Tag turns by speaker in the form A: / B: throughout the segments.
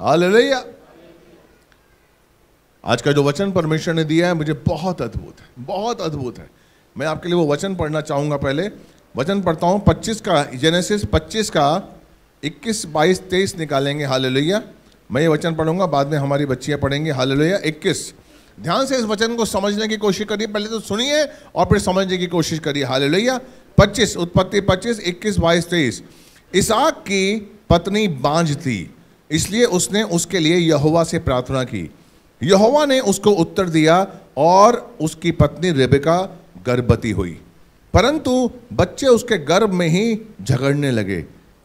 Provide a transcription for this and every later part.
A: Hallelujah आज का जो वचन परमेश्वर ने दिया है मुझे बहुत अद्भुत है बहुत अद्भुत है मैं आपके लिए वो वचन पढ़ना चाहूंगा पहले वचन पढ़ता हूँ 25 का जेनेसिस 25 का 21, 22, 23 निकालेंगे हालेलुया मैं ये वचन पढ़ूंगा बाद में हमारी बच्चियाँ पढ़ेंगी हालेलुया 21 ध्यान से इस वचन को समझने की कोशिश करिए पहले तो सुनिए और फिर समझने की कोशिश करिए हालेलुया 25 उत्पत्ति 25 21 22 23 इसहाक की पत्नी बांझ थी इसलिए उसने उसके लिए यहोवा से प्रार्थना की यहोवा ने उसको उत्तर दिया और उसकी पत्नी रेबिका गर्भवती हुई परंतु बच्चे उसके गर्भ में ही झगड़ने लगे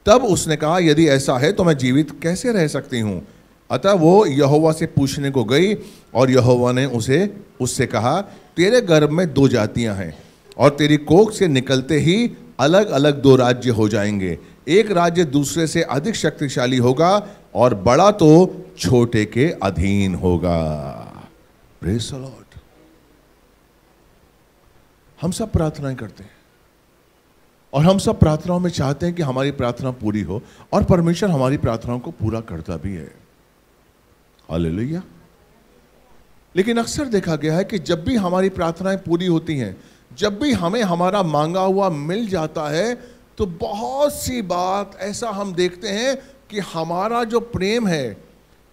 A: तब उसने कहा यदि ऐसा है तो मैं जीवित कैसे रह सकती हूँ अतः वो यहोवा से पूछने को गई और यहोवा ने उसे उससे कहा तेरे गर्भ में दो जातियाँ हैं और तेरी कोख से निकलते ही अलग अलग दो राज्य हो जाएंगे एक राज्य दूसरे से अधिक शक्तिशाली होगा और बड़ा तो छोटे के अधीन होगा लॉर्ड हम सब प्रार्थनाएं करते हैं और हम सब प्रार्थनाओं में चाहते हैं कि हमारी प्रार्थना पूरी हो और परमेश्वर हमारी प्रार्थनाओं को पूरा करता भी है हालेलुया लेकिन अक्सर देखा गया है कि जब भी हमारी प्रार्थनाएं पूरी होती हैं जब भी हमें हमारा मांगा हुआ मिल जाता है तो बहुत सी बात ऐसा हम देखते हैं कि हमारा जो प्रेम है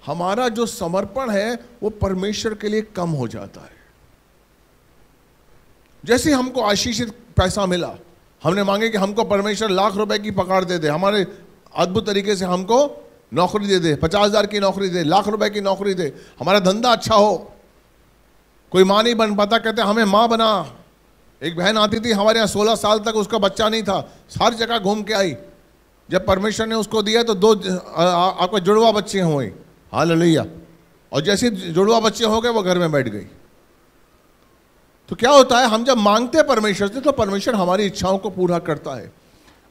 A: हमारा जो समर्पण है वो परमेश्वर के लिए कम हो जाता है जैसे हमको आशीषित पैसा मिला हमने मांगे कि हमको परमेश्वर लाख रुपए की पकड़ दे दे हमारे अद्भुत तरीके से हमको नौकरी दे दे पचास हज़ार की नौकरी दे लाख रुपए की नौकरी दे हमारा धंधा अच्छा हो कोई माँ नहीं बन पाता कहते हमें माँ बना एक बहन आती थी हमारे यहाँ सोलह साल तक उसका बच्चा नहीं था हर जगह घूम के आई जब परमेश्वर ने उसको दिया तो दो आपको जुड़वा बच्चे हुए हाल लिया और जैसे जुड़वा बच्चे हो गए वो घर में बैठ गई तो क्या होता है हम जब मांगते हैं परमेश्वर से तो परमेश्वर हमारी इच्छाओं को पूरा करता है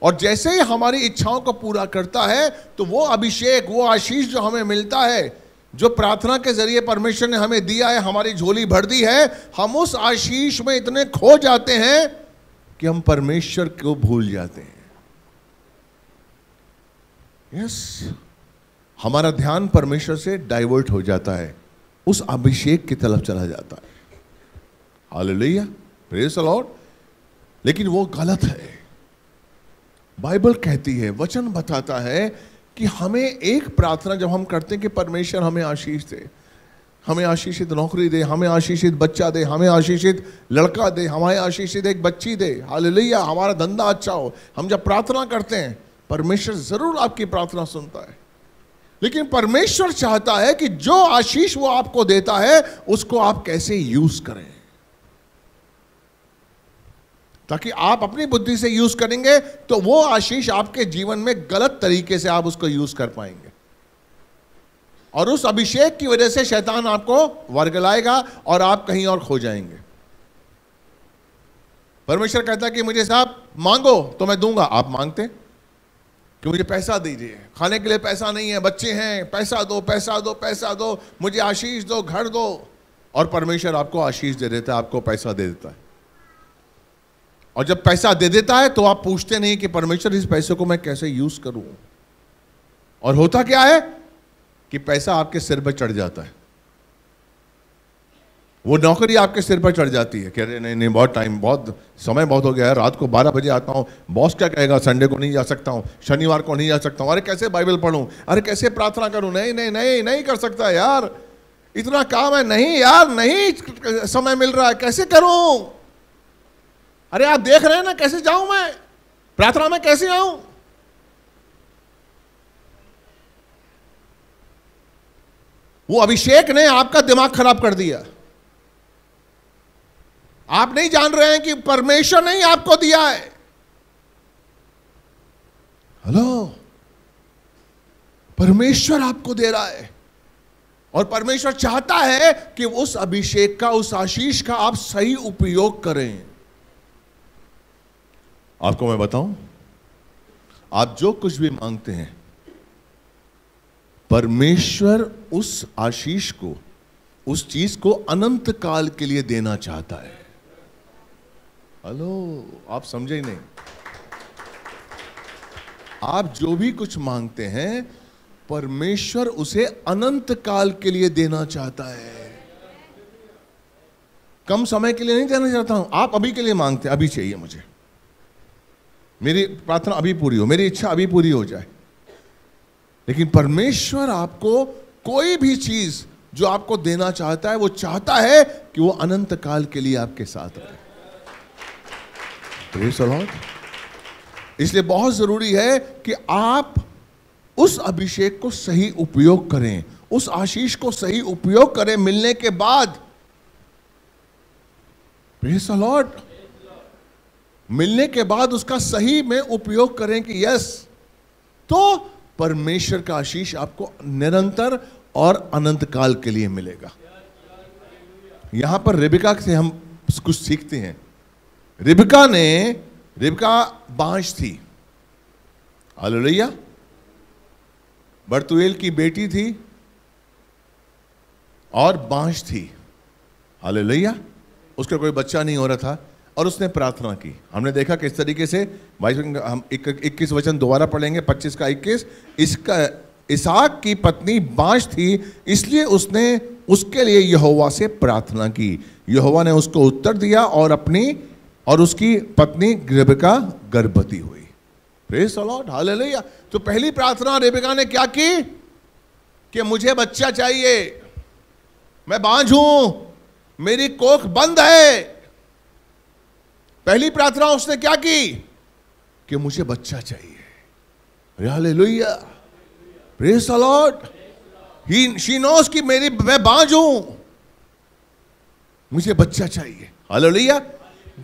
A: और जैसे ही हमारी इच्छाओं को पूरा करता है तो वो अभिषेक वो आशीष जो हमें मिलता है जो प्रार्थना के जरिए परमेश्वर ने हमें दिया है हमारी झोली भर दी है हम उस आशीष में इतने खो जाते हैं कि हम परमेश्वर को भूल जाते हैं यस yes, हमारा ध्यान परमेश्वर से डाइवर्ट हो जाता है उस अभिषेक की तरफ चला जाता है हालेलुया प्रेस अलॉट लेकिन वो गलत है बाइबल कहती है वचन बताता है कि हमें एक प्रार्थना जब हम करते हैं कि परमेश्वर हमें आशीष दे हमें आशीषित नौकरी दे हमें आशीषित बच्चा दे हमें आशीषित लड़का दे हमारे आशीषित एक बच्ची दे हालेलुया हमारा धंधा अच्छा हो हम जब प्रार्थना करते हैं परमेश्वर ज़रूर आपकी प्रार्थना सुनता है लेकिन परमेश्वर चाहता है कि जो आशीष वो आपको देता है उसको आप कैसे यूज़ करें ताकि आप अपनी बुद्धि से यूज करेंगे तो वो आशीष आपके जीवन में गलत तरीके से आप उसको यूज कर पाएंगे और उस अभिषेक की वजह से शैतान आपको वर्गलाएगा और आप कहीं और खो जाएंगे परमेश्वर कहता कि मुझे साहब मांगो तो मैं दूंगा आप मांगते कि मुझे पैसा दीजिए खाने के लिए पैसा नहीं है बच्चे हैं पैसा दो पैसा दो पैसा दो मुझे आशीष दो घर दो और परमेश्वर आपको आशीष दे देता है आपको पैसा दे देता है और जब पैसा दे देता है तो आप पूछते नहीं कि परमेश्वर इस पैसे को मैं कैसे यूज करूं और होता क्या है कि पैसा आपके सिर पर चढ़ जाता है वो नौकरी आपके सिर पर चढ़ जाती है कह रहे नहीं नहीं बहुत टाइम बहुत समय बहुत हो गया है रात को 12 बजे आता हूँ बॉस क्या कहेगा संडे को नहीं जा सकता हूँ शनिवार को नहीं जा सकता हूँ अरे कैसे बाइबल पढ़ूँ अरे कैसे प्रार्थना करूँ नहीं नहीं नहीं नहीं कर सकता यार इतना काम है नहीं यार नहीं समय मिल रहा है कैसे करूँ अरे आप देख रहे हैं ना कैसे जाऊं मैं प्रार्थना में कैसे आऊं वो अभिषेक ने आपका दिमाग खराब कर दिया आप नहीं जान रहे हैं कि परमेश्वर ने ही आपको दिया है हेलो परमेश्वर आपको दे रहा है और परमेश्वर चाहता है कि उस अभिषेक का उस आशीष का आप सही उपयोग करें आपको मैं बताऊं आप जो कुछ भी मांगते हैं परमेश्वर उस आशीष को उस चीज को अनंत काल के लिए देना चाहता है हेलो आप समझे ही नहीं आप जो भी कुछ मांगते हैं परमेश्वर उसे अनंत काल के लिए देना चाहता है कम समय के लिए नहीं देना चाहता हूं आप अभी के लिए मांगते हैं अभी चाहिए मुझे मेरी प्रार्थना अभी पूरी हो मेरी इच्छा अभी पूरी हो जाए लेकिन परमेश्वर आपको कोई भी चीज जो आपको देना चाहता है वो चाहता है कि वो अनंत काल के लिए आपके साथ रहे इसलिए बहुत जरूरी है कि आप उस अभिषेक को सही उपयोग करें उस आशीष को सही उपयोग करें मिलने के बाद लॉर्ड मिलने के बाद उसका सही में उपयोग करें कि यस तो परमेश्वर का आशीष आपको निरंतर और अनंत काल के लिए मिलेगा यहां पर रिबिका से हम कुछ सीखते हैं रिबिका ने रिबिका बांझ थी आलोलैया बर्तुएल की बेटी थी और बांझ थी हालेलुया उसका कोई बच्चा नहीं हो रहा था और उसने प्रार्थना की हमने देखा किस तरीके से बाईस हम इक्कीस वचन दोबारा पढ़ेंगे पच्चीस का इक्कीस इसका इसाक की पत्नी बाँझ थी इसलिए उसने उसके लिए यहोवा से प्रार्थना की यहोवा ने उसको उत्तर दिया और अपनी और उसकी पत्नी रेबिका गर्भवती हुई तो पहली प्रार्थना रेबिका ने क्या की कि मुझे बच्चा चाहिए मैं बांझ हूं मेरी कोख बंद है पहली प्रार्थना उसने क्या की कि मुझे बच्चा चाहिए अरे लोहिया प्रेस अलॉट ही शी नोस कि मेरी मैं बाज हूं मुझे बच्चा चाहिए हलो लोहिया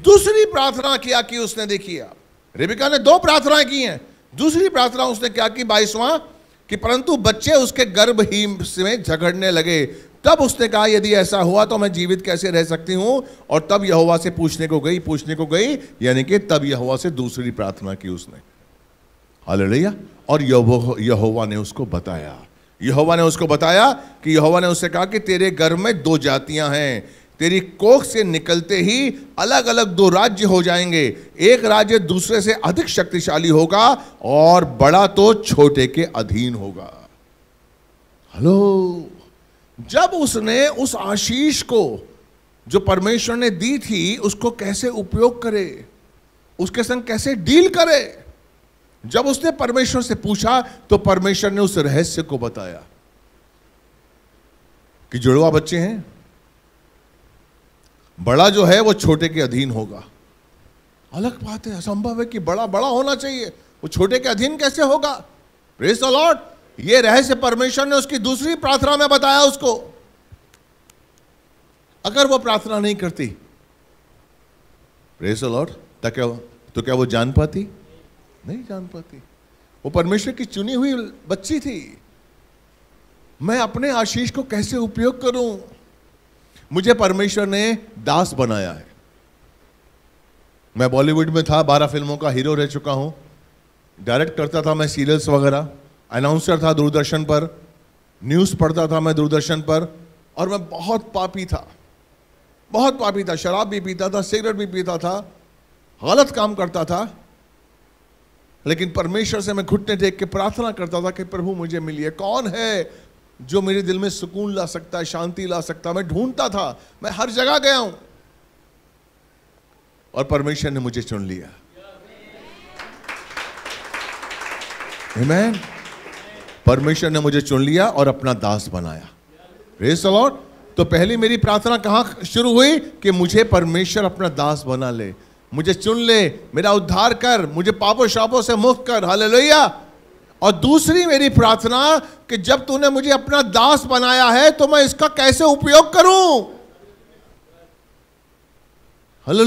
A: दूसरी प्रार्थना किया कि उसने देखिए आप रेबिका ने दो प्रार्थनाएं की हैं दूसरी प्रार्थना उसने क्या की बाईसवां कि परंतु बच्चे उसके गर्भ ही में झगड़ने लगे तब उसने कहा यदि ऐसा हुआ तो मैं जीवित कैसे रह सकती हूं और तब यह से पूछने को गई पूछने को गई यानी कि तब यहोवा से दूसरी प्रार्थना की उसने हालेलुया और यहोवा ने उसको बताया यहोवा ने उसको बताया कि यहोवा ने उससे कहा कि तेरे घर में दो जातियां हैं तेरी कोख से निकलते ही अलग अलग दो राज्य हो जाएंगे एक राज्य दूसरे से अधिक शक्तिशाली होगा और बड़ा तो छोटे के अधीन होगा हेलो जब उसने उस आशीष को जो परमेश्वर ने दी थी उसको कैसे उपयोग करे उसके संग कैसे डील करे जब उसने परमेश्वर से पूछा तो परमेश्वर ने उस रहस्य को बताया कि जुड़वा बच्चे हैं बड़ा जो है वो छोटे के अधीन होगा अलग बात है असंभव है कि बड़ा बड़ा होना चाहिए वो छोटे के अधीन कैसे होगा प्रेस द लॉर्ड यह रहस्य परमेश्वर ने उसकी दूसरी प्रार्थना में बताया उसको अगर वो प्रार्थना नहीं करती प्रेस लॉर्ड तो क्या तो क्या वो जान पाती नहीं जान पाती वो परमेश्वर की चुनी हुई बच्ची थी मैं अपने आशीष को कैसे उपयोग करूं मुझे परमेश्वर ने दास बनाया है मैं बॉलीवुड में था बारह फिल्मों का हीरो रह चुका हूं डायरेक्ट करता था मैं सीरियल्स वगैरह अनाउंसर था दूरदर्शन पर न्यूज़ पढ़ता था मैं दूरदर्शन पर और मैं बहुत पापी था बहुत पापी था शराब भी पीता था सिगरेट भी पीता था गलत काम करता था लेकिन परमेश्वर से मैं घुटने टेक के प्रार्थना करता था कि प्रभु मुझे मिलिए कौन है जो मेरे दिल में सुकून ला सकता है शांति ला सकता है मैं ढूंढता था मैं हर जगह गया हूं और परमेश्वर ने मुझे चुन लिया Amen. परमेश्वर ने मुझे चुन लिया और अपना दास बनाया रेस अलॉट तो पहली मेरी प्रार्थना कहाँ शुरू हुई कि मुझे परमेश्वर अपना दास बना ले मुझे चुन ले मेरा उद्धार कर मुझे पापों शापों से मुक्त कर हाल और दूसरी मेरी प्रार्थना कि जब तूने मुझे अपना दास बनाया है तो मैं इसका कैसे उपयोग करूं हलो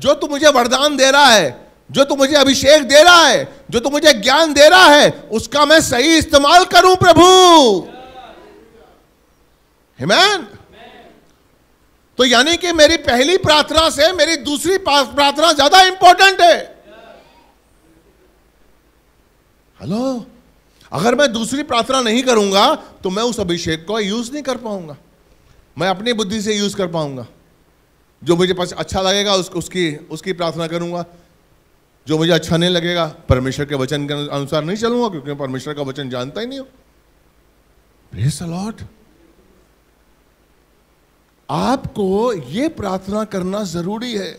A: जो तू मुझे वरदान दे रहा है जो तू मुझे अभिषेक दे रहा है जो तू मुझे ज्ञान दे रहा है उसका मैं सही इस्तेमाल करूं प्रभु हिमैन तो यानी कि मेरी पहली प्रार्थना से मेरी दूसरी प्रार्थना ज्यादा इंपॉर्टेंट है हेलो अगर मैं दूसरी प्रार्थना नहीं करूंगा तो मैं उस अभिषेक को यूज नहीं कर पाऊंगा मैं अपनी बुद्धि से यूज कर पाऊंगा जो मुझे अच्छा लगेगा उस, उसकी उसकी प्रार्थना करूंगा जो मुझे अच्छा नहीं लगेगा परमेश्वर के वचन के अनुसार नहीं चलूंगा क्योंकि परमेश्वर का वचन जानता ही नहीं हूं अलॉट आपको यह प्रार्थना करना जरूरी है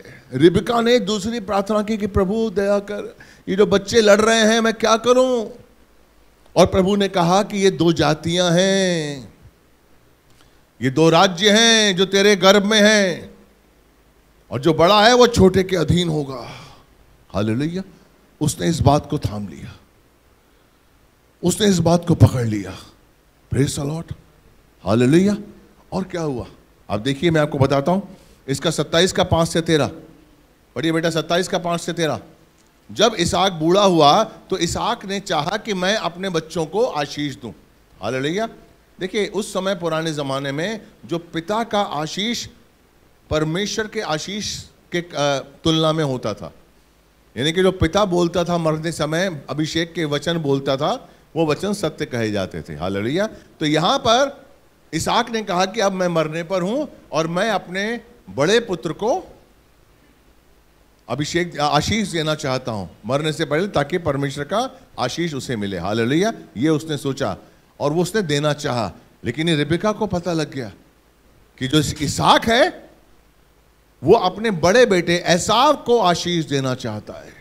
A: रिबिका ने दूसरी प्रार्थना की कि प्रभु दया कर ये जो बच्चे लड़ रहे हैं मैं क्या करूं और प्रभु ने कहा कि ये दो जातियां हैं ये दो राज्य हैं जो तेरे गर्भ में हैं और जो बड़ा है वो छोटे के अधीन होगा हाल उसने इस बात को थाम लिया उसने इस बात को पकड़ लिया प्रेस अलॉट हालेलुया और क्या हुआ आप देखिए मैं आपको बताता हूँ इसका सत्ताईस का पाँच से तेरह पढ़िए बेटा सत्ताईस का पांच से तेरह जब इसाक बूढ़ा हुआ तो इसाक ने चाहा कि मैं अपने बच्चों को आशीष दूँ हाल देखिए उस समय पुराने ज़माने में जो पिता का आशीष परमेश्वर के आशीष के तुलना में होता था यानी कि जो पिता बोलता था मरते समय अभिषेक के वचन बोलता था वो वचन सत्य कहे जाते थे हालेलुया तो यहाँ पर इसहाक ने कहा कि अब मैं मरने पर हूं और मैं अपने बड़े पुत्र को अभिषेक आशीष देना चाहता हूं मरने से पहले ताकि परमेश्वर का आशीष उसे मिले लड़िया ये उसने सोचा और वो उसने देना चाहा लेकिन ये रिबिका को पता लग गया कि जो इसाक है वो अपने बड़े बेटे ऐसाब को आशीष देना चाहता है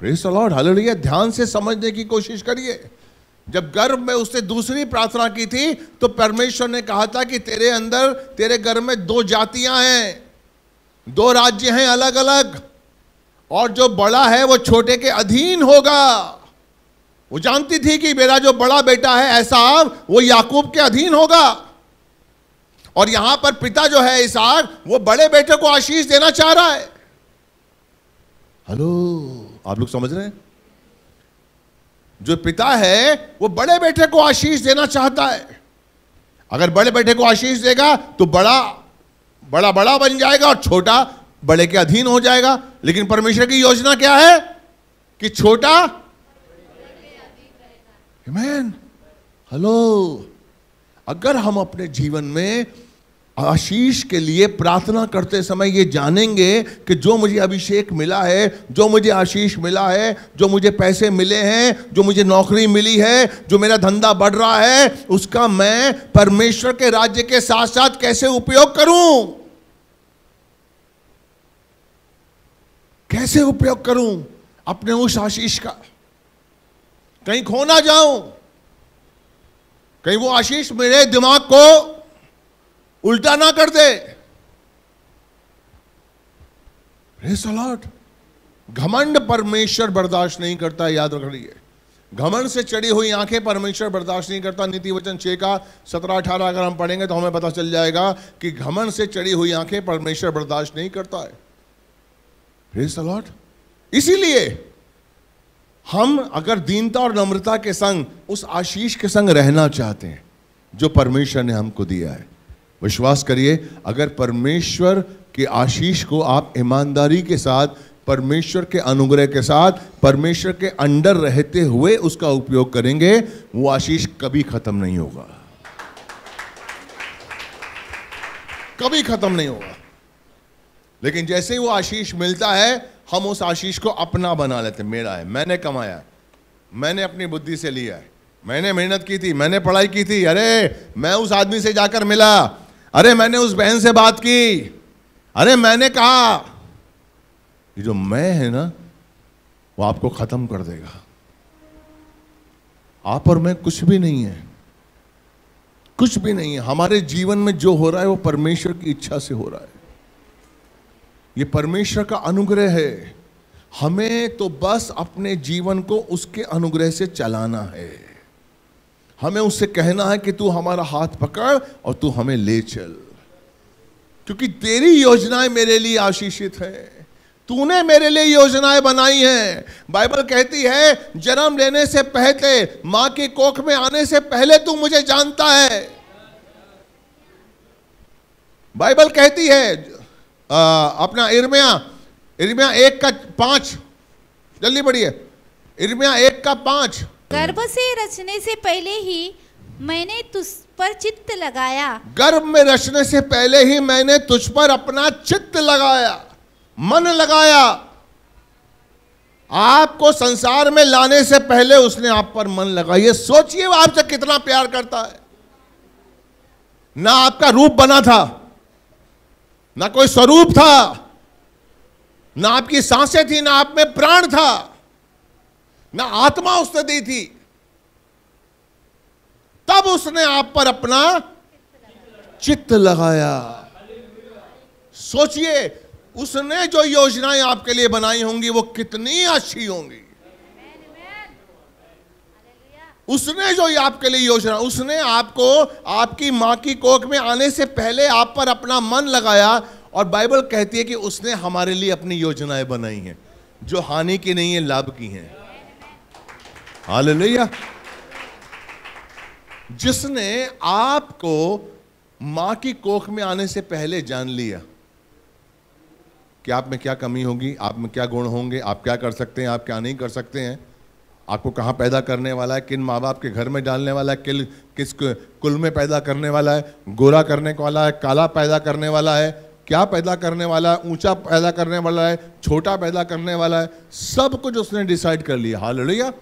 A: प्रेस लॉर्ड हालेलुया ध्यान से समझने की कोशिश करिए जब गर्भ में उसने दूसरी प्रार्थना की थी तो परमेश्वर ने कहा था कि तेरे अंदर तेरे गर्भ में दो जातियां हैं दो राज्य हैं अलग अलग और जो बड़ा है वो छोटे के अधीन होगा वो जानती थी कि मेरा जो बड़ा बेटा है ऐसा वो याकूब के अधीन होगा और यहां पर पिता जो है आग वो बड़े बेटे को आशीष देना चाह रहा है हेलो आप लोग समझ रहे हैं जो पिता है वो बड़े बेटे को आशीष देना चाहता है अगर बड़े बेटे को आशीष देगा तो बड़ा बड़ा बड़ा बन जाएगा और छोटा बड़े के अधीन हो जाएगा लेकिन परमेश्वर की योजना क्या है कि छोटा हेलो अगर हम अपने जीवन में आशीष के लिए प्रार्थना करते समय ये जानेंगे कि जो मुझे अभिषेक मिला है जो मुझे आशीष मिला है जो मुझे पैसे मिले हैं जो मुझे नौकरी मिली है जो मेरा धंधा बढ़ रहा है उसका मैं परमेश्वर के राज्य के साथ साथ कैसे उपयोग करूं कैसे उपयोग करूं अपने उस आशीष का कहीं खो ना जाऊं कहीं वो आशीष मेरे दिमाग को उल्टा ना कर दे सलॉट घमंड परमेश्वर बर्दाश्त नहीं करता याद रख है घमंड से चढ़ी हुई आंखें परमेश्वर बर्दाश्त नहीं करता नीति वचन छः का सत्रह अठारह अगर हम पढ़ेंगे तो हमें पता चल जाएगा कि घमंड से चढ़ी हुई आंखें परमेश्वर बर्दाश्त नहीं करता है सलॉट इसीलिए हम अगर दीनता और नम्रता के संग उस आशीष के संग रहना चाहते हैं जो परमेश्वर ने हमको दिया है विश्वास करिए अगर परमेश्वर के आशीष को आप ईमानदारी के साथ परमेश्वर के अनुग्रह के साथ परमेश्वर के अंडर रहते हुए उसका उपयोग करेंगे वो आशीष कभी खत्म नहीं होगा कभी खत्म नहीं होगा लेकिन जैसे ही वो आशीष मिलता है हम उस आशीष को अपना बना लेते मेरा है मैंने कमाया मैंने अपनी बुद्धि से लिया है मैंने मेहनत की थी मैंने पढ़ाई की थी अरे मैं उस आदमी से जाकर मिला अरे मैंने उस बहन से बात की अरे मैंने कहा ये जो मैं है ना वो आपको खत्म कर देगा आप और मैं कुछ भी नहीं है कुछ भी नहीं है हमारे जीवन में जो हो रहा है वो परमेश्वर की इच्छा से हो रहा है ये परमेश्वर का अनुग्रह है हमें तो बस अपने जीवन को उसके अनुग्रह से चलाना है हमें उससे कहना है कि तू हमारा हाथ पकड़ और तू हमें ले चल क्योंकि तेरी योजनाएं मेरे लिए आशीषित है तूने मेरे लिए योजनाएं बनाई हैं बाइबल कहती है जन्म लेने से पहले मां के कोख में आने से पहले तू मुझे जानता है बाइबल कहती है अपना इर्मिया इर्मिया एक का पांच जल्दी बढ़िए इर्मिया एक का पांच
B: गर्भ से रचने से पहले ही मैंने तुझ पर चित्त लगाया
A: गर्भ में रचने से पहले ही मैंने तुझ पर अपना चित्त लगाया मन लगाया आपको संसार में लाने से पहले उसने आप पर मन लगाइए सोचिए आपसे कितना प्यार करता है ना आपका रूप बना था ना कोई स्वरूप था ना आपकी सांसें थी ना आप में प्राण था ना आत्मा उसने दी थी तब उसने आप पर अपना चित्त लगाया सोचिए उसने जो योजनाएं आपके लिए बनाई होंगी वो कितनी अच्छी होंगी उसने जो आपके लिए योजना उसने आपको आपकी माँ की कोख में आने से पहले आप पर अपना मन लगाया और बाइबल कहती है कि उसने हमारे लिए अपनी योजनाएं बनाई हैं जो हानि की नहीं है लाभ की हैं हालेलुया जिसने आपको माँ की कोख में आने से पहले जान लिया कि आप में क्या कमी होगी आप में क्या गुण होंगे आप क्या कर सकते हैं आप क्या नहीं कर सकते हैं आपको कहाँ पैदा करने वाला है किन माँ बाप के घर में डालने वाला है किल किस कुल में पैदा करने वाला है गोरा करने वाला है काला पैदा करने वाला है क्या पैदा करने वाला है ऊंचा पैदा करने वाला है छोटा पैदा करने वाला है सब कुछ उसने डिसाइड कर लिया हाल लड़िया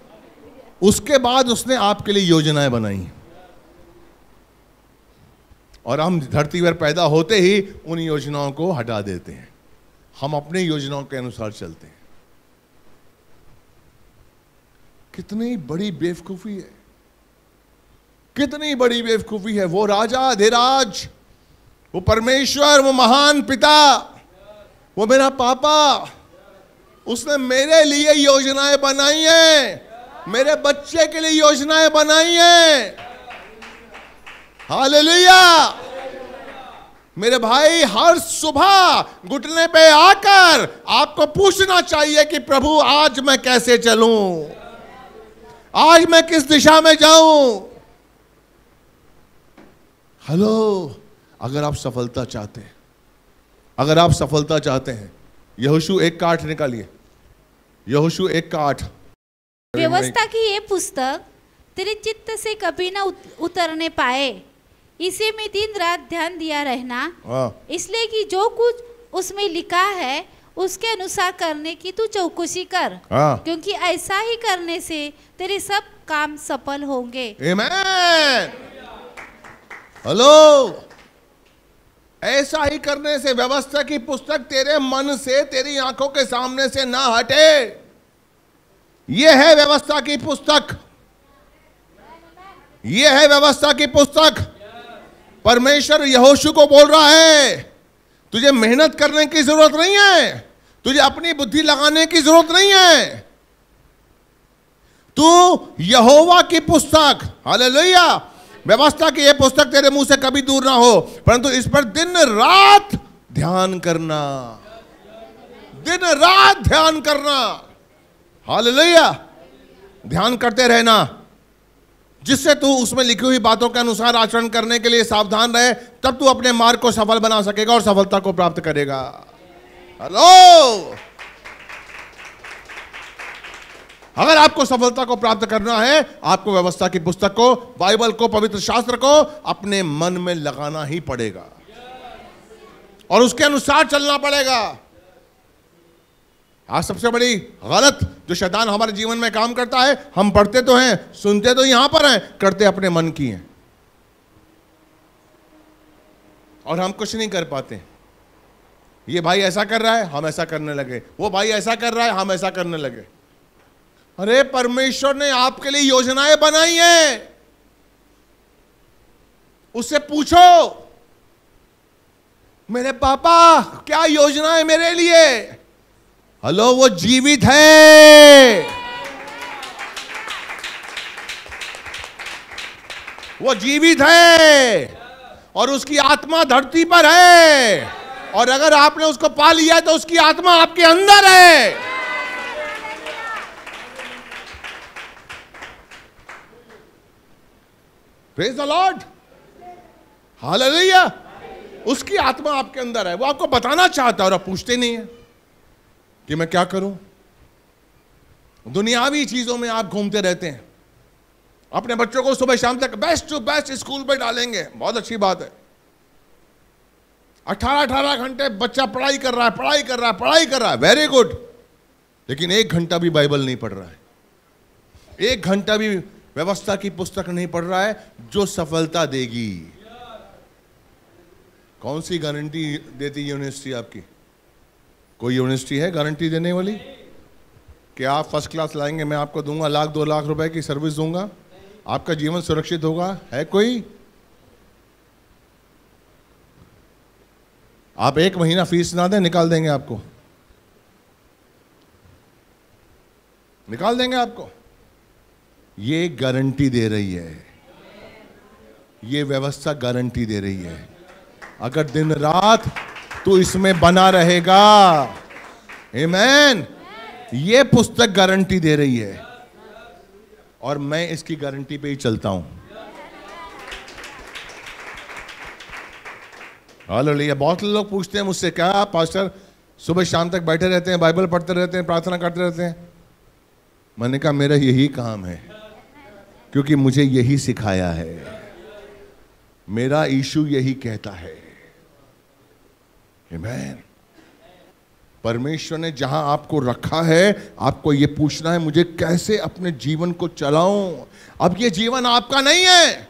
A: उसके बाद उसने आपके लिए योजनाएं बनाई और हम धरती पर पैदा होते ही उन योजनाओं को हटा देते हैं हम अपनी योजनाओं के अनुसार चलते हैं कितनी बड़ी बेवकूफी है कितनी बड़ी बेवकूफी है वो राजा अधिराज वो परमेश्वर वो महान पिता वो मेरा पापा उसने मेरे लिए योजनाएं बनाई हैं मेरे बच्चे के लिए योजनाएं बनाई हैं हालेलुया मेरे भाई हर सुबह घुटने पे आकर आपको पूछना चाहिए कि प्रभु आज मैं कैसे चलूं आज मैं किस दिशा में जाऊं हेलो अगर आप सफलता चाहते हैं अगर आप सफलता चाहते हैं यहोशू एक का आठ निकालिए यहोशू एक का आठ व्यवस्था
B: की ये पुस्तक तेरे चित्त से कभी ना उतरने पाए इसे में दिन रात ध्यान दिया रहना हाँ। इसलिए कि जो कुछ उसमें लिखा है उसके अनुसार करने की तू चौकसी कर हाँ। क्योंकि ऐसा ही करने से तेरे सब काम सफल होंगे
A: हेलो ऐसा ही करने से व्यवस्था की पुस्तक तेरे मन से तेरी आंखों के सामने से ना हटे यह है व्यवस्था की पुस्तक यह है व्यवस्था की पुस्तक परमेश्वर यहोशु को बोल रहा है तुझे मेहनत करने की जरूरत नहीं है तुझे अपनी बुद्धि लगाने की जरूरत नहीं है तू यहोवा की पुस्तक लोहिया व्यवस्था की यह पुस्तक तेरे मुंह से कभी दूर ना हो परंतु इस पर दिन रात ध्यान करना दिन रात ध्यान करना हाल ध्यान करते रहना जिससे तू उसमें लिखी हुई बातों के अनुसार आचरण करने के लिए सावधान रहे तब तू अपने मार्ग को सफल बना सकेगा और सफलता को प्राप्त करेगा हेलो अगर आपको सफलता को प्राप्त करना है आपको व्यवस्था की पुस्तक को बाइबल को पवित्र शास्त्र को अपने मन में लगाना ही पड़ेगा और उसके अनुसार चलना पड़ेगा आज सबसे बड़ी गलत जो शैतान हमारे जीवन में काम करता है हम पढ़ते तो हैं सुनते तो यहां पर हैं करते अपने मन की हैं और हम कुछ नहीं कर पाते हैं ये भाई ऐसा कर रहा है हम ऐसा करने लगे वो भाई ऐसा कर रहा है हम ऐसा करने लगे अरे परमेश्वर ने आपके लिए योजनाएं बनाई हैं उससे पूछो मेरे पापा क्या योजना है मेरे लिए हेलो वो जीवित है वो जीवित है और उसकी आत्मा धरती पर है और अगर आपने उसको पा लिया तो उसकी आत्मा आपके अंदर है प्रेज द लॉर्ड हाल भैया उसकी आत्मा आपके अंदर है वो आपको बताना चाहता है और आप पूछते नहीं है कि मैं क्या करूं दुनियावी चीजों में आप घूमते रहते हैं अपने बच्चों को सुबह शाम तक बेस्ट टू बेस्ट स्कूल में डालेंगे बहुत अच्छी बात है अठारह अठारह घंटे बच्चा पढ़ाई कर रहा है पढ़ाई कर रहा है पढ़ाई कर रहा है वेरी गुड लेकिन एक घंटा भी बाइबल नहीं पढ़ रहा है एक घंटा भी व्यवस्था की पुस्तक नहीं पढ़ रहा है जो सफलता देगी कौन सी गारंटी देती यूनिवर्सिटी आपकी कोई यूनिवर्सिटी है गारंटी देने वाली कि आप फर्स्ट क्लास लाएंगे मैं आपको दूंगा लाख दो लाख रुपए की सर्विस दूंगा आपका जीवन सुरक्षित होगा है कोई आप एक महीना फीस ना दें निकाल देंगे आपको निकाल देंगे आपको ये गारंटी दे रही है ये व्यवस्था गारंटी दे रही है अगर दिन रात तू इसमें बना रहेगा मैन ये पुस्तक गारंटी दे रही है और मैं इसकी गारंटी पे ही चलता हूं हालेलुया बहुत लोग पूछते हैं मुझसे क्या आप पास्टर सुबह शाम तक बैठे रहते हैं बाइबल पढ़ते रहते हैं प्रार्थना करते रहते हैं मैंने कहा मेरा यही काम है क्योंकि मुझे यही सिखाया है मेरा ईशु यही कहता है परमेश्वर ने जहां आपको रखा है आपको ये पूछना है मुझे कैसे अपने जीवन को चलाऊं अब ये जीवन आपका नहीं है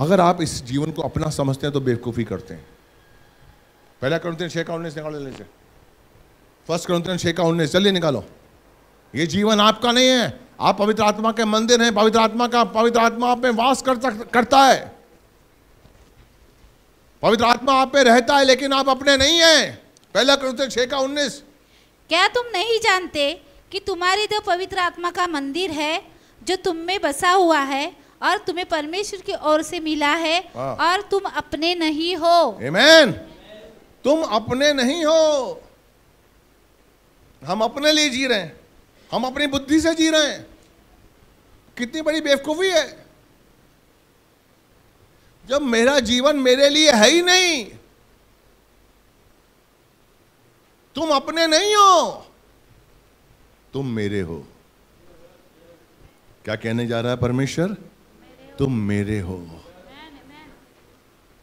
A: अगर आप इस जीवन को अपना समझते हैं तो बेवकूफ़ी करते हैं पहला करते हैं छः का उन्नीस निकालो से फर्स्ट करते हैं छः का उन्नीस चलिए निकालो ये जीवन आपका नहीं है आप पवित्र आत्मा के मंदिर हैं पवित्र आत्मा का पवित्र आत्मा आप में वास कर, करता है पवित्र आत्मा आप में रहता है लेकिन आप अपने नहीं हैं पहला करते छः का उन्नीस
B: क्या तुम नहीं जानते कि तुम्हारी जो पवित्र आत्मा का मंदिर है जो तुम में बसा हुआ है और तुम्हें परमेश्वर की ओर से मिला है और तुम अपने नहीं हो
A: Amen. तुम अपने नहीं हो हम अपने लिए जी रहे हैं हम अपनी बुद्धि से जी रहे हैं कितनी बड़ी बेवकूफी है जब मेरा जीवन मेरे लिए है ही नहीं तुम अपने नहीं हो तुम मेरे हो क्या कहने जा रहा है परमेश्वर तुम मेरे हो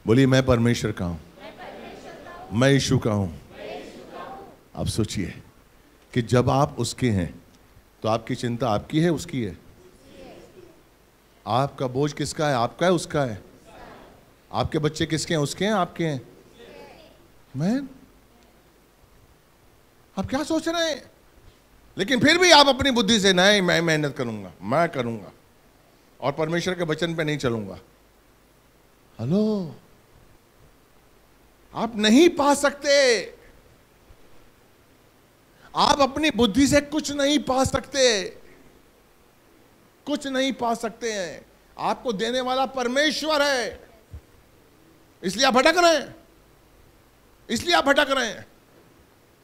A: बोलिए मैं परमेश्वर का हूं मैं यीशु का हूं आप सोचिए कि जब आप उसके हैं तो आपकी चिंता आपकी है उसकी है आपका बोझ किसका है आपका है उसका है आपके बच्चे किसके हैं उसके हैं आपके हैं मैन आप क्या सोच रहे हैं लेकिन फिर भी आप अपनी बुद्धि से नहीं मैं मेहनत करूंगा मैं करूंगा और परमेश्वर के वचन पे नहीं चलूंगा हेलो आप नहीं पा सकते आप अपनी बुद्धि से कुछ नहीं पा सकते कुछ नहीं पा सकते हैं आपको देने वाला परमेश्वर है इसलिए आप भटक रहे हैं इसलिए आप भटक रहे हैं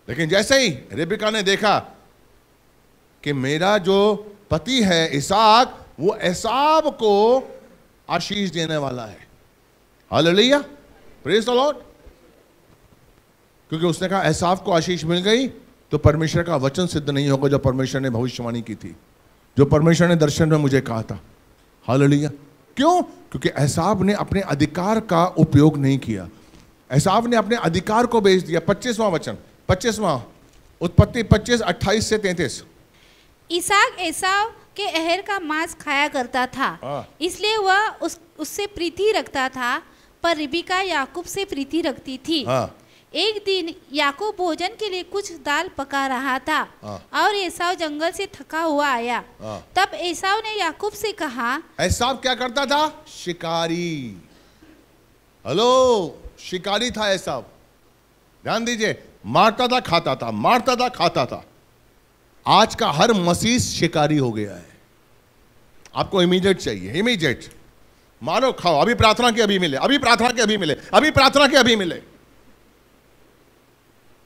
A: लेकिन जैसे ही रेबिका ने देखा कि मेरा जो पति है इसाक वो एसाब को आशीष देने वाला है हालेलुया प्रेज द लॉर्ड क्योंकि उसने कहा एसाब को आशीष मिल गई तो परमेश्वर का वचन सिद्ध नहीं होगा जो परमेश्वर ने भविष्यवाणी की थी जो परमेश्वर ने दर्शन में मुझे कहा था हालेलुया क्यों क्योंकि एहसाब ने अपने अधिकार का उपयोग नहीं किया एहसाब ने अपने अधिकार को बेच दिया पच्चीसवां वचन पच्चीसवां उत्पत्ति पच्चीस अट्ठाईस से तैतीस
B: ईसाक ऐसा के अहर का मांस खाया करता था हाँ। इसलिए वह उस उससे प्रीति रखता था पर रिबिका याकूब से प्रीति रखती थी हाँ। एक दिन याकूब भोजन के लिए कुछ दाल पका रहा था हाँ। और ऐसा जंगल से थका हुआ आया तब ऐसा ने याकूब से कहा
A: ऐसा क्या करता था शिकारी हेलो शिकारी था ऐसा ध्यान दीजिए मारता था खाता था मारता था खाता था आज का हर मसीह शिकारी हो गया है आपको इमीडिएट चाहिए इमीडिएट मानो खाओ अभी प्रार्थना के अभी मिले अभी प्रार्थना के अभी मिले अभी प्रार्थना के अभी मिले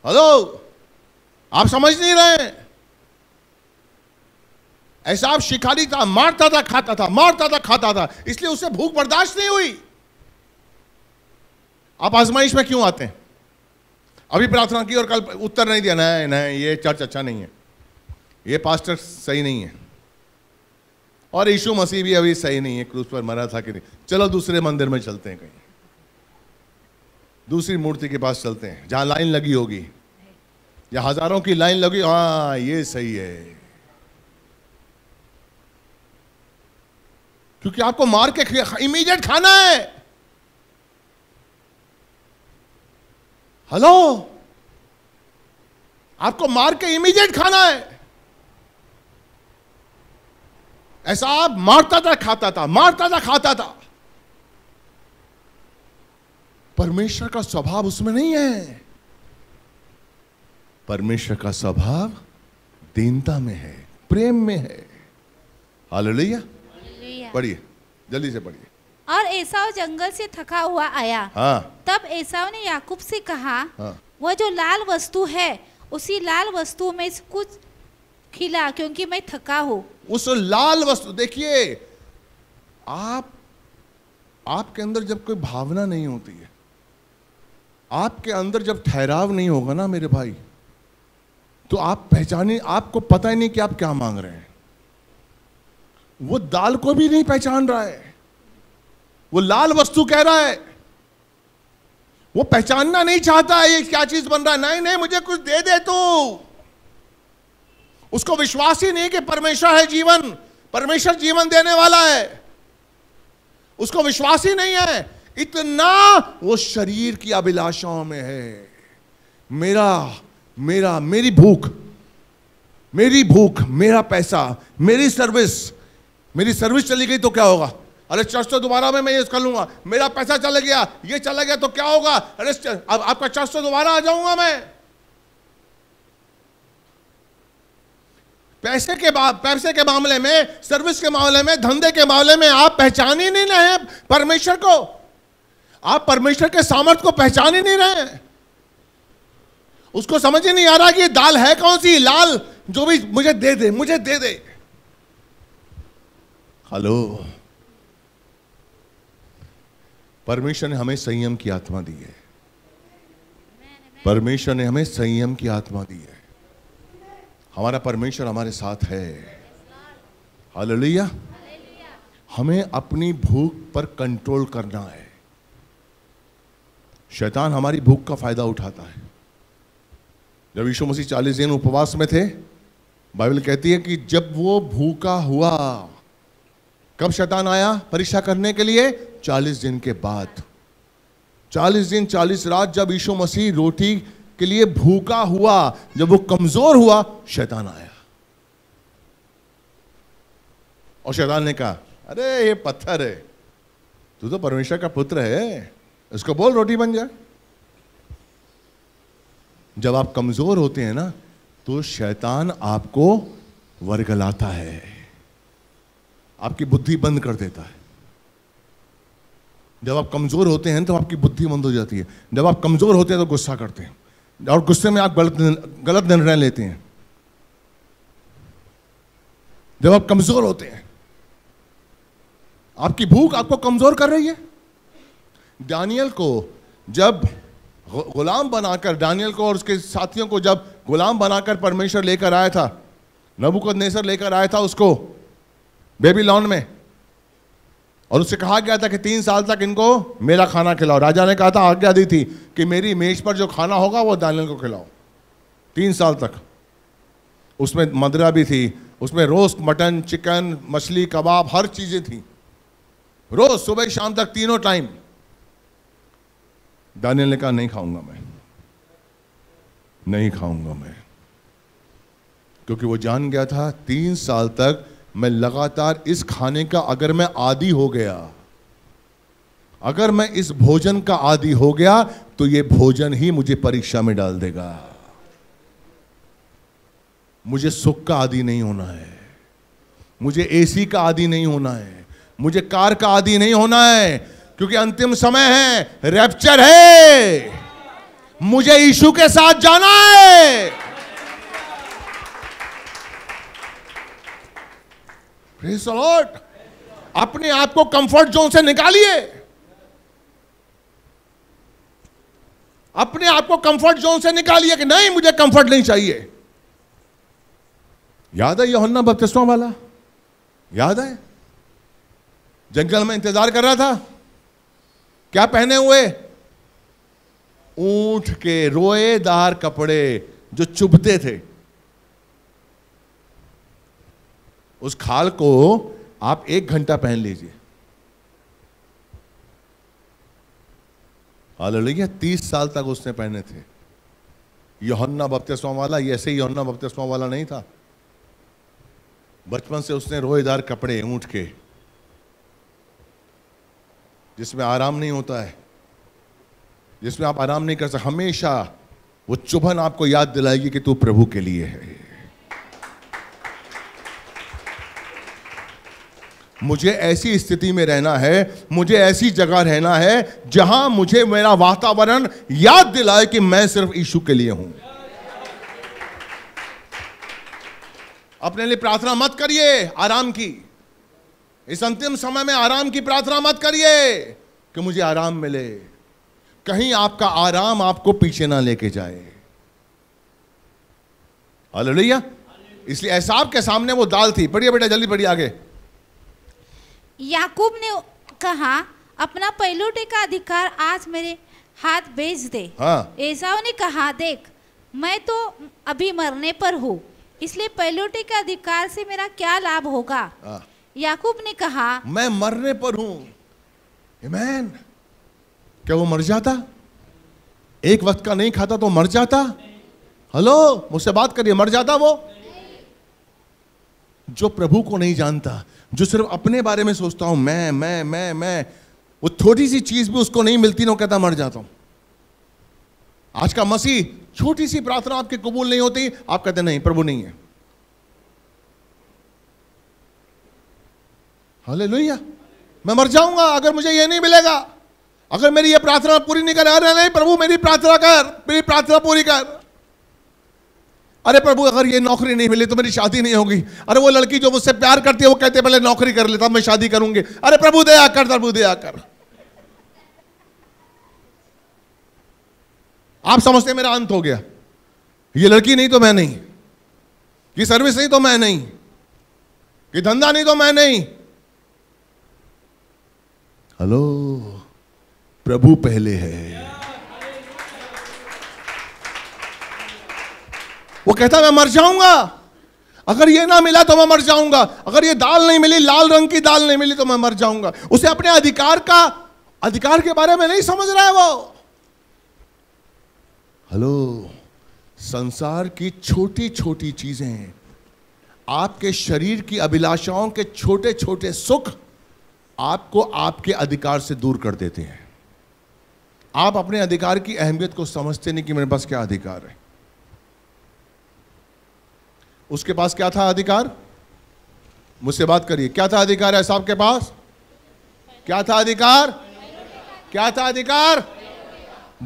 A: हेलो आप समझ नहीं रहे ऐसा आप शिकारी था मारता था खाता था मारता था खाता था इसलिए उसे भूख बर्दाश्त नहीं हुई आप आजमाइश में क्यों आते हैं अभी प्रार्थना की और कल उत्तर नहीं दिया नहीं नहीं ये चर्च अच्छा नहीं है ये पास्टर सही नहीं है और यीशु मसीह भी अभी सही नहीं है क्रूस पर मरा था कि नहीं चलो दूसरे मंदिर में चलते हैं कहीं दूसरी मूर्ति के पास चलते हैं जहां लाइन लगी होगी या हजारों की लाइन लगी हाँ ये सही है क्योंकि आपको मार के इमीडिएट खाना है हेलो आपको मार के इमीडिएट खाना है ऐसा आप मारता था खाता था मारता था खाता था परमेश्वर का स्वभाव उसमें नहीं है परमेश्वर का स्वभाव दीनता में है प्रेम में है हाल पढ़िए जल्दी से पढ़िए
B: और ऐसा जंगल से थका हुआ आया हाँ। तब ऐसा ने याकूब से कहा हाँ। वह जो लाल वस्तु है उसी लाल वस्तु में कुछ खिला क्योंकि मैं थका हूँ
A: उस लाल वस्तु देखिए आप आपके अंदर जब कोई भावना नहीं होती है आपके अंदर जब ठहराव नहीं होगा ना मेरे भाई तो आप पहचाने आपको पता ही नहीं कि आप क्या मांग रहे हैं वो दाल को भी नहीं पहचान रहा है वो लाल वस्तु कह रहा है वो पहचानना नहीं चाहता है ये क्या चीज बन रहा है नहीं नहीं मुझे कुछ दे दे तू तो। उसको विश्वास ही नहीं कि परमेश्वर है जीवन परमेश्वर जीवन देने वाला है उसको विश्वास ही नहीं है इतना वो शरीर की अभिलाषाओं में है मेरा मेरा मेरी भूख मेरी भूख मेरा पैसा मेरी सर्विस मेरी सर्विस चली गई तो क्या होगा अरे चर्च तो दोबारा में मैं ये कर लूंगा मेरा पैसा चला गया ये चला गया तो क्या होगा अरे अब आपका चर्च तो दोबारा आ जाऊंगा मैं पैसे के पैसे के मामले में सर्विस के मामले में धंधे के मामले में आप पहचान ही नहीं रहे परमेश्वर को आप परमेश्वर के सामर्थ्य को पहचान ही नहीं रहे उसको समझ ही नहीं आ रहा कि दाल है कौन सी लाल जो भी मुझे दे दे मुझे दे दे हेलो परमेश्वर ने हमें संयम की आत्मा दी है परमेश्वर ने हमें संयम की आत्मा दी है हमारा परमेश्वर हमारे साथ है हालिया हमें अपनी भूख पर कंट्रोल करना है शैतान हमारी भूख का फायदा उठाता है जब यीशु मसीह चालीस दिन उपवास में थे बाइबल कहती है कि जब वो भूखा हुआ कब शैतान आया परीक्षा करने के लिए चालीस दिन के बाद चालीस दिन चालीस रात जब यीशु मसीह रोटी के लिए भूखा हुआ जब वो कमजोर हुआ शैतान आया और शैतान ने कहा अरे ये पत्थर है तू तो परमेश्वर का पुत्र है इसको बोल रोटी बन जाए जब आप कमजोर होते हैं ना तो शैतान आपको वर्गलाता है आपकी बुद्धि बंद कर देता है जब आप कमजोर होते हैं तो आपकी बुद्धि बंद हो जाती है जब आप कमजोर होते हैं तो गुस्सा करते हैं और गुस्से में आप गलत गलत निर्णय लेते हैं जब आप कमजोर होते हैं आपकी भूख आपको कमजोर कर रही है डैनियल को जब गुलाम बनाकर डैनियल को और उसके साथियों को जब गुलाम बनाकर परमेश्वर लेकर आया था नबुकद नेसर लेकर आया था उसको बेबी लॉन में और उससे कहा गया था कि तीन साल तक इनको मेरा खाना खिलाओ राजा ने कहा था आज्ञा दी थी कि मेरी मेज पर जो खाना होगा वो दानियल को खिलाओ तीन साल तक उसमें मदरा भी थी उसमें रोस्ट मटन चिकन मछली कबाब हर चीज़ें थी रोज़ सुबह शाम तक तीनों टाइम दानियल ने कहा नहीं खाऊंगा मैं नहीं खाऊंगा मैं क्योंकि वो जान गया था तीन साल तक मैं लगातार इस खाने का अगर मैं आदि हो गया अगर मैं इस भोजन का आदि हो गया तो ये भोजन ही मुझे परीक्षा में डाल देगा मुझे सुख का आदि नहीं होना है मुझे एसी का आदि नहीं होना है मुझे कार का आदि नहीं होना है क्योंकि अंतिम समय है रैप्चर है मुझे यीशु के साथ जाना है लॉर्ड अपने आप को कंफर्ट जोन से निकालिए अपने आप को कंफर्ट जोन से निकालिए कि नहीं मुझे कंफर्ट नहीं चाहिए याद है योहन्ना बपतिस्मा वाला याद है जंगल में इंतजार कर रहा था क्या पहने हुए ऊंट के रोएदार कपड़े जो चुभते थे उस खाल को आप एक घंटा पहन लीजिए हालेलुया तीस साल तक उसने पहने थे योहन्ना बपतिस्मा वाला ऐसे ही योहन्ना बपतिस्मा वाला नहीं था बचपन से उसने रोएदार कपड़े ऊंट के जिसमें आराम नहीं होता है जिसमें आप आराम नहीं कर सकते हमेशा वो चुभन आपको याद दिलाएगी कि तू प्रभु के लिए है मुझे ऐसी स्थिति में रहना है मुझे ऐसी जगह रहना है जहां मुझे मेरा वातावरण याद दिलाए कि मैं सिर्फ ईशु के लिए हूं अपने लिए प्रार्थना मत करिए आराम की इस अंतिम समय में आराम की प्रार्थना मत करिए कि मुझे आराम मिले कहीं आपका आराम आपको पीछे ना लेके जाए लैया इसलिए ऐसा के सामने वो दाल थी बढ़िया बेटा जल्दी बढ़िया आगे
B: याकूब ने कहा अपना पहलूटे का अधिकार आज मेरे हाथ बेच दे हाँ। ने कहा देख मैं तो अभी मरने पर हूँ इसलिए पहलूटे के अधिकार से मेरा क्या लाभ होगा हाँ। याकूब ने कहा
A: मैं मरने पर हूँ क्या वो मर जाता एक वक्त का नहीं खाता तो मर जाता हेलो मुझसे बात करिए मर जाता वो जो प्रभु को नहीं जानता जो सिर्फ अपने बारे में सोचता हूं मैं मैं मैं मैं वो थोड़ी सी चीज भी उसको नहीं मिलती ना कहता मर जाता हूं आज का मसीह छोटी सी प्रार्थना आपके कबूल नहीं होती आप कहते नहीं प्रभु नहीं है हले लोहिया मैं मर जाऊंगा अगर मुझे ये नहीं मिलेगा अगर मेरी ये प्रार्थना पूरी नहीं कर अरे नहीं प्रभु मेरी प्रार्थना कर मेरी प्रार्थना पूरी कर अरे प्रभु अगर ये नौकरी नहीं मिली तो मेरी शादी नहीं होगी अरे वो लड़की जो मुझसे प्यार करती है वो कहते पहले नौकरी कर लेता मैं शादी करूंगी अरे प्रभु दया कर प्रभु दया कर आप समझते मेरा अंत हो गया ये लड़की नहीं तो मैं नहीं ये सर्विस नहीं तो मैं नहीं ये धंधा नहीं तो मैं नहीं हेलो प्रभु पहले है वो कहता मैं मर जाऊंगा अगर ये ना मिला तो मैं मर जाऊंगा अगर ये दाल नहीं मिली लाल रंग की दाल नहीं मिली तो मैं मर जाऊंगा उसे अपने अधिकार का अधिकार के बारे में नहीं समझ रहा है वो हेलो संसार की छोटी छोटी चीजें आपके शरीर की अभिलाषाओं के छोटे छोटे सुख आपको आपके अधिकार से दूर कर देते हैं आप अपने अधिकार की अहमियत को समझते नहीं कि मेरे पास क्या अधिकार है उसके पास क्या था अधिकार मुझसे बात करिए क्या था अधिकार है साहब के पास क्या था अधिकार क्या था अधिकार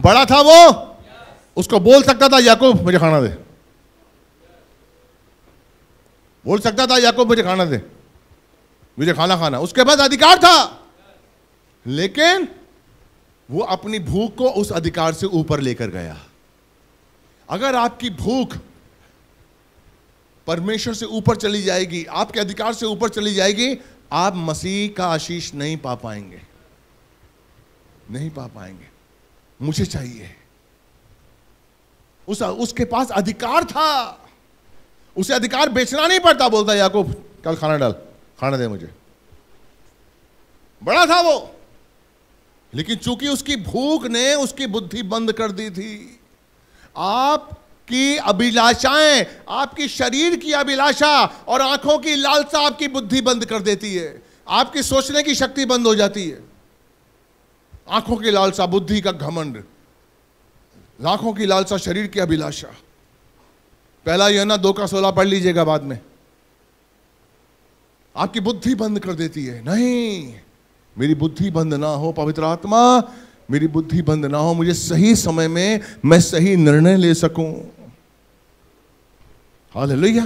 A: बड़ा था वो उसको बोल सकता था याकूब मुझे खाना दे बोल सकता था याकूब मुझे खाना दे मुझे खाना खाना उसके पास अधिकार था लेकिन वो अपनी भूख को उस अधिकार से ऊपर लेकर गया अगर आपकी भूख परमेश्वर से ऊपर चली जाएगी आपके अधिकार से ऊपर चली जाएगी आप मसीह का आशीष नहीं पा पाएंगे नहीं पा पाएंगे मुझे चाहिए उस उसके पास अधिकार था उसे अधिकार बेचना नहीं पड़ता बोलता याकूब कल खाना डाल खाना दे मुझे बड़ा था वो लेकिन चूंकि उसकी भूख ने उसकी बुद्धि बंद कर दी थी आप की अभिलाषाएं आपकी शरीर की अभिलाषा और आंखों की लालसा आपकी बुद्धि बंद कर देती है आपकी सोचने की शक्ति बंद हो जाती है आंखों की लालसा बुद्धि का घमंड लाखों की लालसा शरीर की अभिलाषा पहला यह ना दो का सोलह पढ़ लीजिएगा बाद में आपकी बुद्धि बंद कर देती है नहीं मेरी बुद्धि बंद ना हो पवित्र आत्मा मेरी बुद्धि बंद ना हो मुझे सही समय में मैं सही निर्णय ले सकूं हालेलुया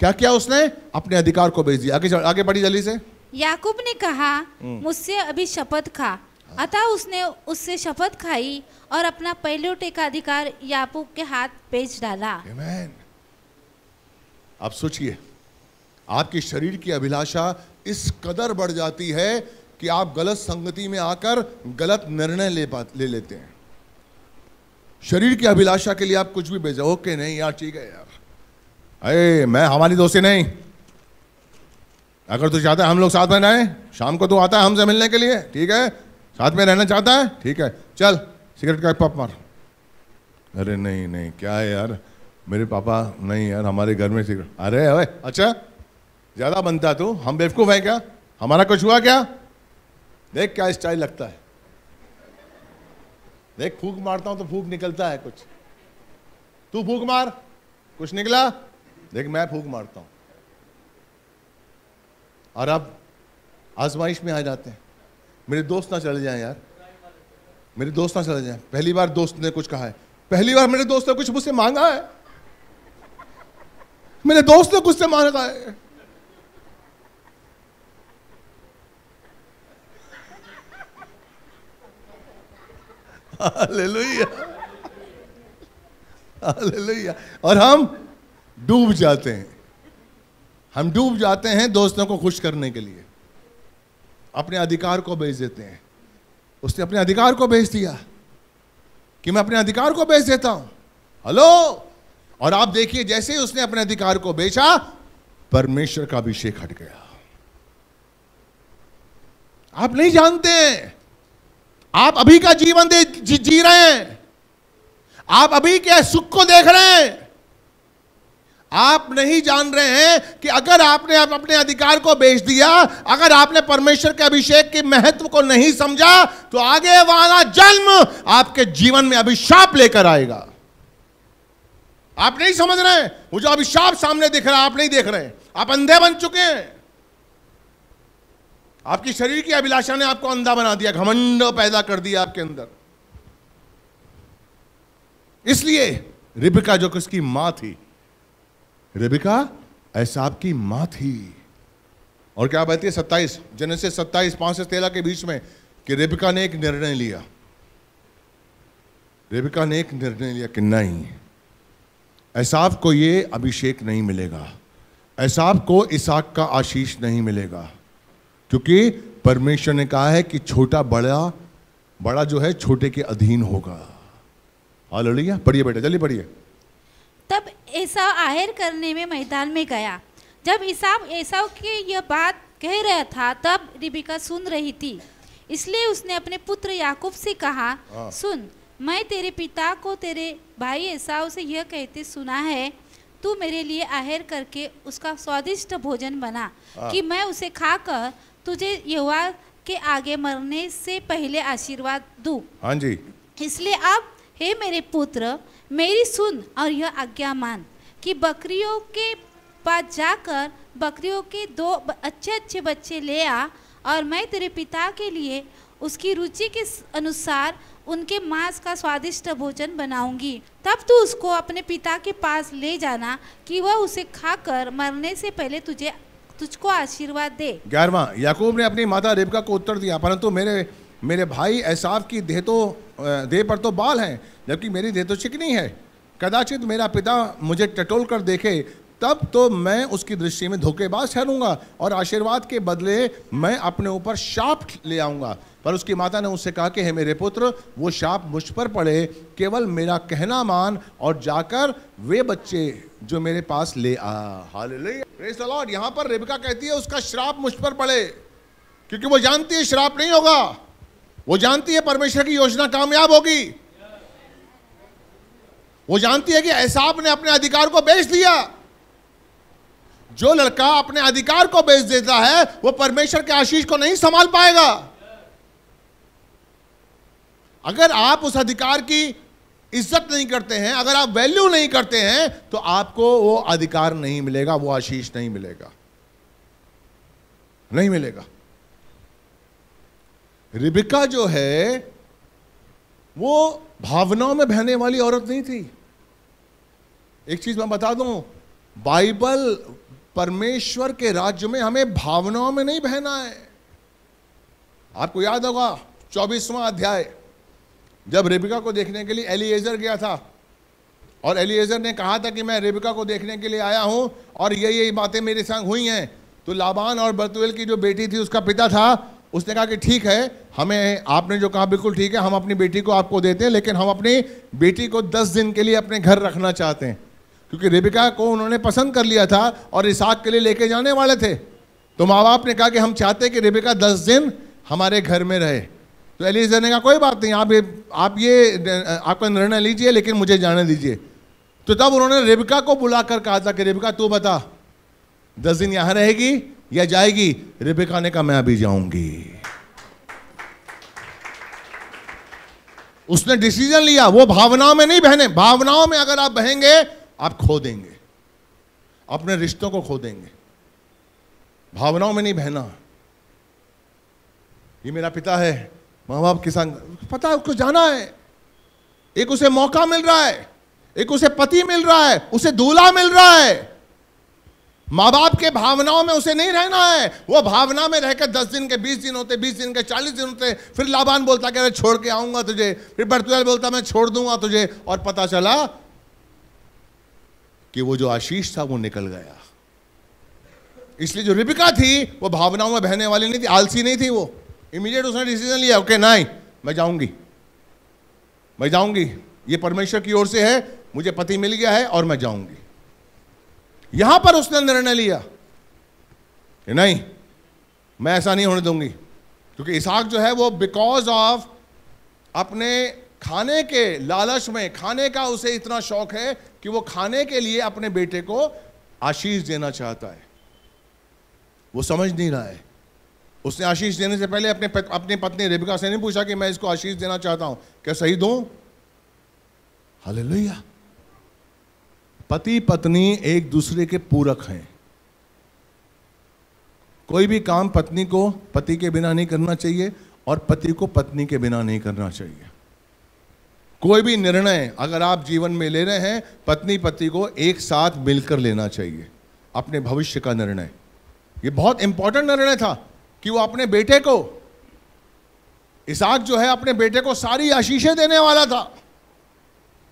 A: क्या किया उसने अपने अधिकार को बेच दिया आगे आगे बढ़ी जल्दी से
B: याकूब ने कहा हम्म। मुझसे अभी शपथ खा अतः उसने उससे शपथ खाई और अपना पहले का अधिकार याकूब के हाथ बेच डाला
A: आप सोचिए आपके शरीर की अभिलाषा इस कदर बढ़ जाती है कि आप गलत संगति में आकर गलत निर्णय ले ले लेते हैं शरीर की अभिलाषा के लिए आप कुछ भी बेचा ओके नहीं यार ठीक है यार अरे मैं हमारी दोस्ती नहीं अगर तू चाहता है हम लोग साथ में रहें शाम को तू आता है हमसे मिलने के लिए ठीक है साथ में रहना चाहता है ठीक है चल सिगरेट का पप मार अरे नहीं नहीं क्या है यार मेरे पापा नहीं यार हमारे घर में सिगरेट अरे अरे अच्छा ज़्यादा बनता तू हम बेवकूफ़ है क्या हमारा कुछ हुआ क्या देख क्या स्टाइल लगता है देख फूक मारता हूँ तो फूक निकलता है कुछ तू फूक मार कुछ निकला देख मैं फूक मारता हूं और आप आजमाइश में आ जाते हैं मेरे दोस्त ना चले जाएं यार मेरे दोस्त ना चले जाएं पहली बार दोस्त ने कुछ कहा है पहली बार मेरे दोस्त ने कुछ मुझसे मांगा है मेरे दोस्त ने कुछ से मांगा है ले हालेलुया और हम डूब जाते हैं हम डूब जाते हैं दोस्तों को खुश करने के लिए अपने अधिकार को बेच देते हैं उसने अपने अधिकार को बेच दिया कि मैं अपने अधिकार को बेच देता हूं हेलो और आप देखिए जैसे ही उसने अपने अधिकार को बेचा परमेश्वर का अभिषेक हट गया आप नहीं जानते आप अभी का जीवन दे जी, जी रहे हैं आप अभी के सुख को देख रहे हैं आप नहीं जान रहे हैं कि अगर आपने आप अपने अधिकार को बेच दिया अगर आपने परमेश्वर के अभिषेक के महत्व को नहीं समझा तो आगे वाला जन्म आपके जीवन में अभिशाप लेकर आएगा आप नहीं समझ रहे हैं वो जो अभिशाप सामने दिख रहा है आप नहीं देख रहे हैं आप अंधे बन चुके हैं आपकी शरीर की अभिलाषा ने आपको अंधा बना दिया घमंड पैदा कर दिया आपके अंदर इसलिए रिबिका जो किसकी मां थी रेबिका ऐसाब की माँ थी और क्या बहती है सत्ताईस जन से सत्ताईस पांच से तेरह के बीच में कि रेबिका ने एक निर्णय लिया रेबिका ने एक निर्णय लिया कि नहीं ऐसाब को ये अभिषेक नहीं मिलेगा ऐसाब को इसाक का आशीष नहीं मिलेगा क्योंकि परमेश्वर ने कहा है कि छोटा बड़ा बड़ा जो है छोटे के अधीन होगा हाँ लड़िया पढ़िए बेटा चलिए पढ़िए
B: तब ऐसा आहिर करने में मैदान में गया जब ईसाब ऐसा की यह बात कह रहा था तब रिबिका सुन रही थी इसलिए उसने अपने पुत्र याकूब से कहा हाँ। सुन मैं तेरे पिता को तेरे भाई ऐसा से यह कहते सुना है तू मेरे लिए आहिर करके उसका स्वादिष्ट भोजन बना हाँ। कि मैं उसे खाकर तुझे युवा के आगे मरने से पहले आशीर्वाद दू हाँ जी इसलिए अब हे मेरे पुत्र मेरी सुन और यह आज्ञा मान कि बकरियों के पास जाकर बकरियों के दो अच्छे अच्छे बच्चे ले आ और मैं तेरे पिता के लिए उसकी रुचि के अनुसार उनके मांस का स्वादिष्ट भोजन बनाऊंगी तब तू उसको अपने पिता के पास ले जाना कि वह उसे खाकर मरने से पहले तुझे तुझको आशीर्वाद दे
A: ग्यारहवा याकूब ने अपनी माता रेबका को उत्तर दिया परंतु मेरे मेरे भाई एसाफ की देह तो देह पर तो बाल हैं जबकि मेरी देह तो चिकनी है कदाचित मेरा पिता मुझे टटोल कर देखे तब तो मैं उसकी दृष्टि में धोखेबाज ठहरूंगा और आशीर्वाद के बदले मैं अपने ऊपर शाप ले आऊंगा पर उसकी माता ने उससे कहा कि हे मेरे पुत्र वो शाप मुझ पर पड़े केवल मेरा कहना मान और जाकर वे बच्चे जो मेरे पास ले आ यहां पर रेबिका कहती है उसका श्राप मुझ पर पड़े क्योंकि वो जानती है श्राप नहीं होगा वो जानती है परमेश्वर की योजना कामयाब होगी वो जानती है कि ऐसाब ने अपने अधिकार को बेच दिया जो लड़का अपने अधिकार को बेच देता है वो परमेश्वर के आशीष को नहीं संभाल पाएगा अगर आप उस अधिकार की इज्जत नहीं करते हैं अगर आप वैल्यू नहीं करते हैं तो आपको वो अधिकार नहीं मिलेगा वो आशीष नहीं मिलेगा नहीं मिलेगा रिबिका जो है वो भावनाओं में बहने वाली औरत नहीं थी एक चीज मैं बता दूं बाइबल परमेश्वर के राज्य में हमें भावनाओं में नहीं बहना है आपको याद होगा चौबीसवां अध्याय जब रेबिका को देखने के लिए एलिएजर गया था और एलिएजर ने कहा था कि मैं रेबिका को देखने के लिए आया हूं और ये यही बातें मेरे संग हुई हैं तो लाबान और बतुएल की जो बेटी थी उसका पिता था उसने कहा कि ठीक है हमें आपने जो कहा बिल्कुल ठीक है हम अपनी बेटी को आपको देते हैं लेकिन हम अपनी बेटी को दस दिन के लिए अपने घर रखना चाहते हैं क्योंकि रेबिका को उन्होंने पसंद कर लिया था और इसाक के लिए लेके जाने वाले थे तो माँ बाप ने कहा कि हम चाहते कि रेबिका दस दिन हमारे घर में रहे तो एलिजर ने कहा कोई बात नहीं आप ये आप ये आपका निर्णय लीजिए लेकिन मुझे जाने दीजिए तो तब उन्होंने रेबिका को बुलाकर कहा था कि रेबिका तू बता दस दिन यहाँ रहेगी या जाएगी रिबिका ने कहा मैं अभी जाऊंगी उसने डिसीजन लिया वो भावनाओं में नहीं बहने भावनाओं में अगर आप बहेंगे आप खो देंगे अपने रिश्तों को खो देंगे भावनाओं में नहीं बहना ये मेरा पिता है माँ बाप के संग पता है उसको जाना है एक उसे मौका मिल रहा है एक उसे पति मिल रहा है उसे दूल्हा मिल रहा है माँ बाप के भावनाओं में उसे नहीं रहना है वो भावना में रहकर दस दिन के बीस दिन होते बीस दिन के चालीस दिन होते फिर लाबान बोलता कि मैं छोड़ के आऊंगा तुझे फिर बर्तुआल बोलता मैं छोड़ दूंगा तुझे और पता चला कि वो जो आशीष था वो निकल गया इसलिए जो रिपिका थी वो भावनाओं में बहने वाली नहीं थी आलसी नहीं थी वो इमीडिएट उसने डिसीजन लिया ओके नहीं मैं जाऊंगी मैं जाऊंगी ये परमेश्वर की ओर से है मुझे पति मिल गया है और मैं जाऊंगी यहां पर उसने निर्णय लिया कि नहीं मैं ऐसा नहीं होने दूंगी क्योंकि इसहाक जो है वो बिकॉज ऑफ अपने खाने के लालच में खाने का उसे इतना शौक है कि वो खाने के लिए अपने बेटे को आशीष देना चाहता है वो समझ नहीं रहा है उसने आशीष देने से पहले अपने अपनी पत्नी रेबिका से नहीं पूछा कि मैं इसको आशीष देना चाहता हूं क्या सही हाल लोहिया पति पत्नी एक दूसरे के पूरक हैं कोई भी काम पत्नी को पति के बिना नहीं करना चाहिए और पति को पत्नी के बिना नहीं करना चाहिए कोई भी निर्णय अगर आप जीवन में ले रहे हैं पत्नी पति को एक साथ मिलकर लेना चाहिए अपने भविष्य का निर्णय ये बहुत इंपॉर्टेंट निर्णय था कि वो अपने बेटे को इसाक जो है अपने बेटे को सारी आशीषें देने वाला था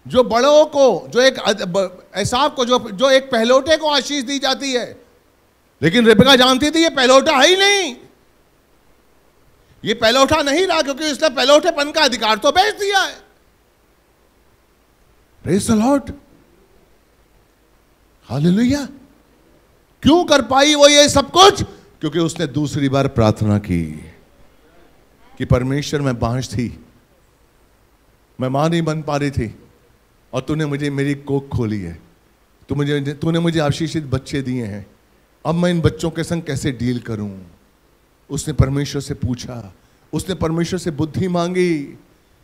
A: जो बड़ों को जो एक एहसाब को जो जो एक पहलोटे को आशीष दी जाती है लेकिन रिपिका जानती थी ये पहलोटा है ही नहीं ये पहलोटा नहीं रहा क्योंकि इसने पहलोटेपन का अधिकार तो बेच दिया है प्रेस लॉर्ड हालेलुया क्यों कर पाई वो ये सब कुछ क्योंकि उसने दूसरी बार प्रार्थना की कि परमेश्वर मैं बांझ थी मैं मां नहीं बन पा रही थी और तूने मुझे मेरी कोख खोली है तू मुझे तूने मुझे आशीषित बच्चे दिए हैं अब मैं इन बच्चों के संग कैसे डील करूं उसने परमेश्वर से पूछा उसने परमेश्वर से बुद्धि मांगी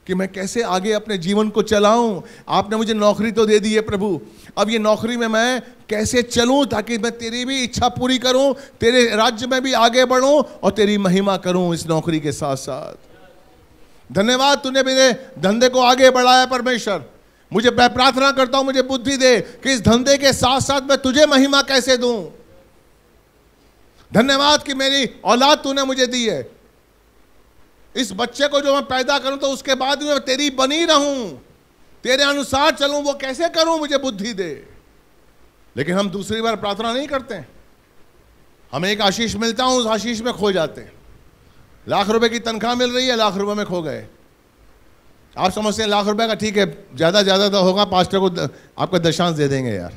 A: कि मैं कैसे आगे अपने जीवन को चलाऊं आपने मुझे नौकरी तो दे दी है प्रभु अब ये नौकरी में मैं कैसे चलूं ताकि मैं तेरी भी इच्छा पूरी करूं तेरे राज्य में भी आगे बढ़ूं और तेरी महिमा करूं इस नौकरी के साथ साथ धन्यवाद तूने मेरे धंधे को आगे बढ़ाया परमेश्वर मुझे मैं प्रार्थना करता हूं मुझे बुद्धि दे कि इस धंधे के साथ साथ मैं तुझे महिमा कैसे दूं धन्यवाद कि मेरी औलाद तूने मुझे दी है इस बच्चे को जो मैं पैदा करूं तो उसके बाद मैं तेरी बनी रहूं तेरे अनुसार चलूं वो कैसे करूं मुझे बुद्धि दे लेकिन हम दूसरी बार प्रार्थना नहीं करते हम हमें एक आशीष मिलता हूं उस आशीष में खो जाते हैं लाख रुपए की तनख्वाह मिल रही है लाख रुपए में खो गए आप समझते हैं लाख रुपए का ठीक है ज़्यादा ज़्यादा तो होगा पास्टर को आपका दशांश दे देंगे यार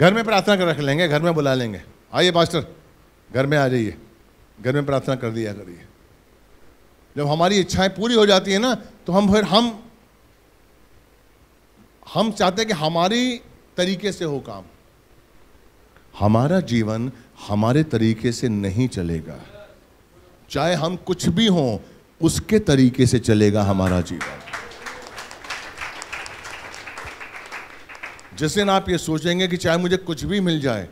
A: घर में प्रार्थना कर रख लेंगे घर में बुला लेंगे आइए पास्टर घर में आ जाइए घर में प्रार्थना कर दिया करिए जब हमारी इच्छाएं पूरी हो जाती है ना तो हम फिर हम हम चाहते हैं कि हमारी तरीके से हो काम हमारा जीवन हमारे तरीके से नहीं चलेगा चाहे हम कुछ भी हों उसके तरीके से चलेगा हमारा जीवन जिस दिन आप ये सोचेंगे कि चाहे मुझे कुछ भी मिल जाए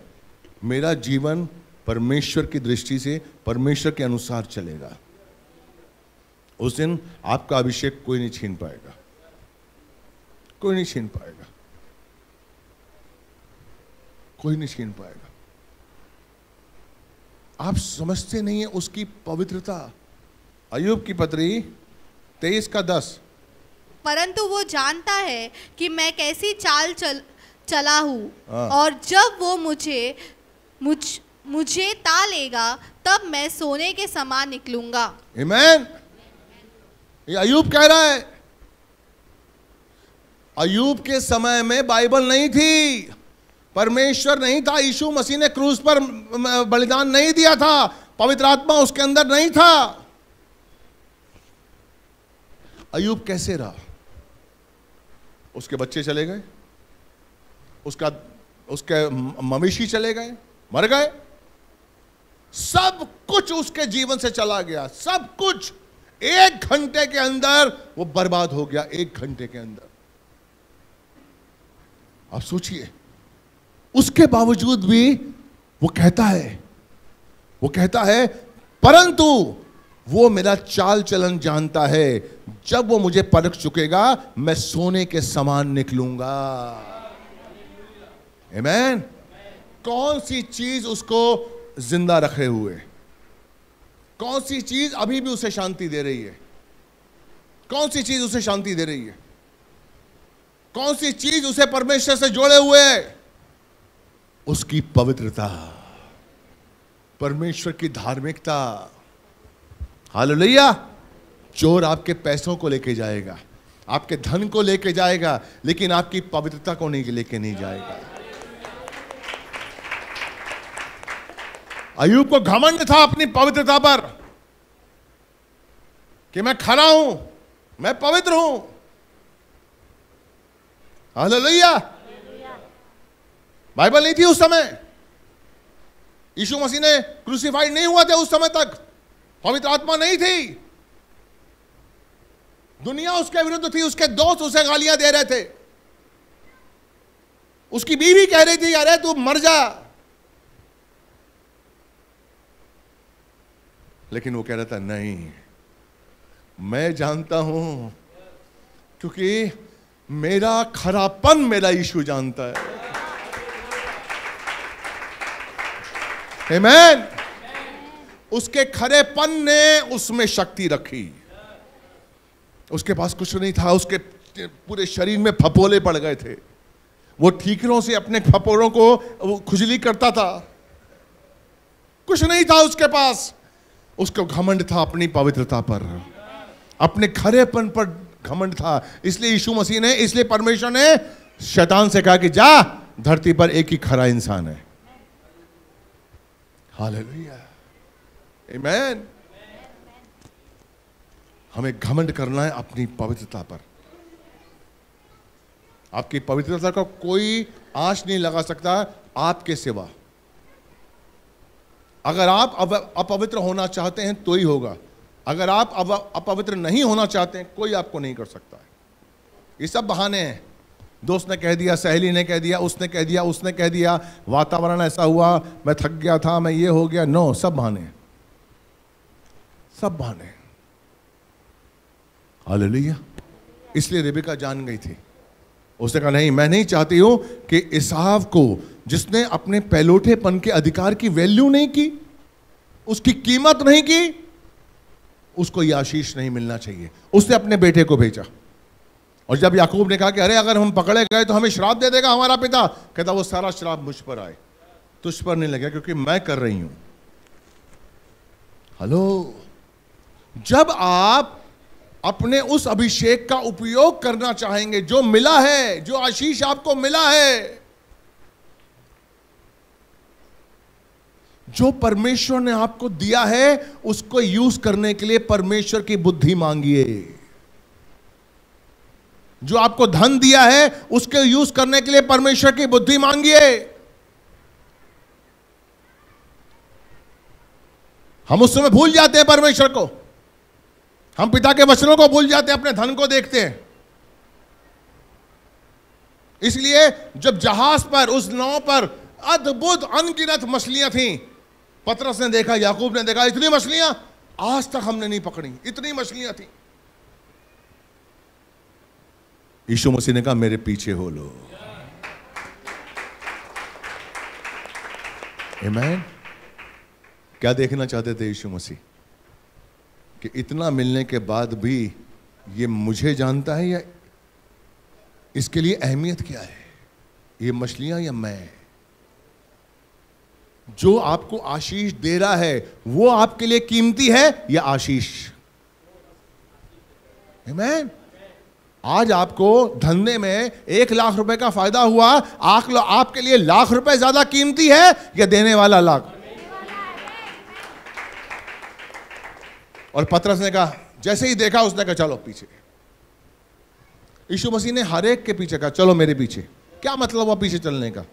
A: मेरा जीवन परमेश्वर की दृष्टि से परमेश्वर के अनुसार चलेगा उस दिन आपका अभिषेक कोई नहीं छीन पाएगा कोई नहीं छीन पाएगा कोई नहीं छीन पाएगा आप समझते नहीं है उसकी पवित्रता अयुब की पत्री तेईस का दस
C: परंतु वो जानता है कि मैं कैसी चाल चल चला हूँ हाँ। और जब वो मुझे मुझ मुझे ता लेगा तब मैं सोने के समान निकलूंगा
A: Amen. ये अयूब कह रहा है अयूब के समय में बाइबल नहीं थी परमेश्वर नहीं था यीशु मसीह ने क्रूज पर बलिदान नहीं दिया था पवित्र आत्मा उसके अंदर नहीं था अयूब कैसे रहा उसके बच्चे चले गए उसका उसके मवेशी चले गए मर गए सब कुछ उसके जीवन से चला गया सब कुछ एक घंटे के अंदर वो बर्बाद हो गया एक घंटे के अंदर आप सोचिए उसके बावजूद भी वो कहता है वो कहता है परंतु वो मेरा चाल चलन जानता है जब वो मुझे परख चुकेगा मैं सोने के समान निकलूंगा Amen? कौन सी चीज उसको जिंदा रखे हुए कौन सी चीज अभी भी उसे शांति दे रही है कौन सी चीज उसे शांति दे रही है कौन सी चीज उसे परमेश्वर से जोड़े हुए है उसकी पवित्रता परमेश्वर की धार्मिकता हालेलुया चोर आपके पैसों को लेके जाएगा आपके धन को लेके जाएगा लेकिन आपकी पवित्रता को नहीं लेके नहीं जाएगा अयुब को घमंड था अपनी पवित्रता पर कि मैं खड़ा हूं मैं पवित्र हूं लोहिया बाइबल नहीं थी उस समय यीशु मसीह ने क्रूसीफाइड नहीं हुआ थे उस समय तक पवित्र आत्मा नहीं थी दुनिया उसके विरुद्ध थी उसके दोस्त उसे गालियां दे रहे थे उसकी बीवी कह रही थी अरे तू मर जा लेकिन वो कह रहा था नहीं मैं जानता हूं क्योंकि मेरा खरापन मेरा यीशु जानता है Amen. उसके खरेपन ने उसमें शक्ति रखी उसके पास कुछ नहीं था उसके पूरे शरीर में फपोले पड़ गए थे वो ठीकरों से अपने फपोरों को खुजली करता था कुछ नहीं था उसके पास उसको घमंड था अपनी पवित्रता पर अपने खरेपन पर घमंड था इसलिए यीशु मसीह ने इसलिए परमेश्वर ने शैतान से कहा कि जा धरती पर एक ही खरा इंसान है हालेलुया Amen. हमें घमंड करना है अपनी पवित्रता पर आपकी पवित्रता का कोई आश नहीं लगा सकता आपके सिवा अगर आप अपवित्र होना चाहते हैं तो ही होगा अगर आप अपवित्र नहीं होना चाहते हैं कोई आपको नहीं कर सकता है ये सब बहाने हैं दोस्त ने कह दिया सहेली ने कह दिया उसने कह दिया उसने कह दिया वातावरण ऐसा हुआ मैं थक गया था मैं ये हो गया नो सब बहाने हैं सब बहाने हालेलुया इसलिए रेबिका जान गई थी उसने कहा नहीं मैं नहीं चाहती हूं कि इसाव को जिसने अपने पैलोठेपन के अधिकार की वैल्यू नहीं की उसकी कीमत नहीं की उसको यह आशीष नहीं मिलना चाहिए उसने अपने बेटे को भेजा और जब याकूब ने कहा कि अरे अगर हम पकड़े गए तो हमें श्राप दे देगा हमारा पिता कहता वो सारा श्राप मुझ पर आए तुझ पर नहीं लगे क्योंकि मैं कर रही हूं हेलो जब आप अपने उस अभिषेक का उपयोग करना चाहेंगे जो मिला है जो आशीष आपको मिला है जो परमेश्वर ने आपको दिया है उसको यूज करने के लिए परमेश्वर की बुद्धि मांगिए जो आपको धन दिया है उसके यूज करने के लिए परमेश्वर की बुद्धि मांगिए हम उस समय भूल जाते हैं परमेश्वर को हम पिता के वचनों को भूल जाते हैं अपने धन को देखते हैं इसलिए जब जहाज पर उस नाव पर अद्भुत अनगिनत मछलियां थीं पतरस ने देखा याकूब ने देखा इतनी मछलियां आज तक हमने नहीं पकड़ी इतनी मछलियां थी यीशु मसीह ने कहा मेरे पीछे हो लो मैन क्या देखना चाहते थे यीशु मसीह कि इतना मिलने के बाद भी ये मुझे जानता है या इसके लिए अहमियत क्या है ये मछलियां या मैं जो आपको आशीष दे रहा है वो आपके लिए कीमती है या आशीष मैं आज आपको धंधे में एक लाख रुपए का फायदा हुआ आपके लिए लाख रुपए ज्यादा कीमती है या देने वाला लाख और पतरस ने कहा जैसे ही देखा उसने कहा चलो पीछे यीशु मसीह ने हर एक के पीछे कहा चलो मेरे पीछे क्या मतलब हुआ पीछे चलने का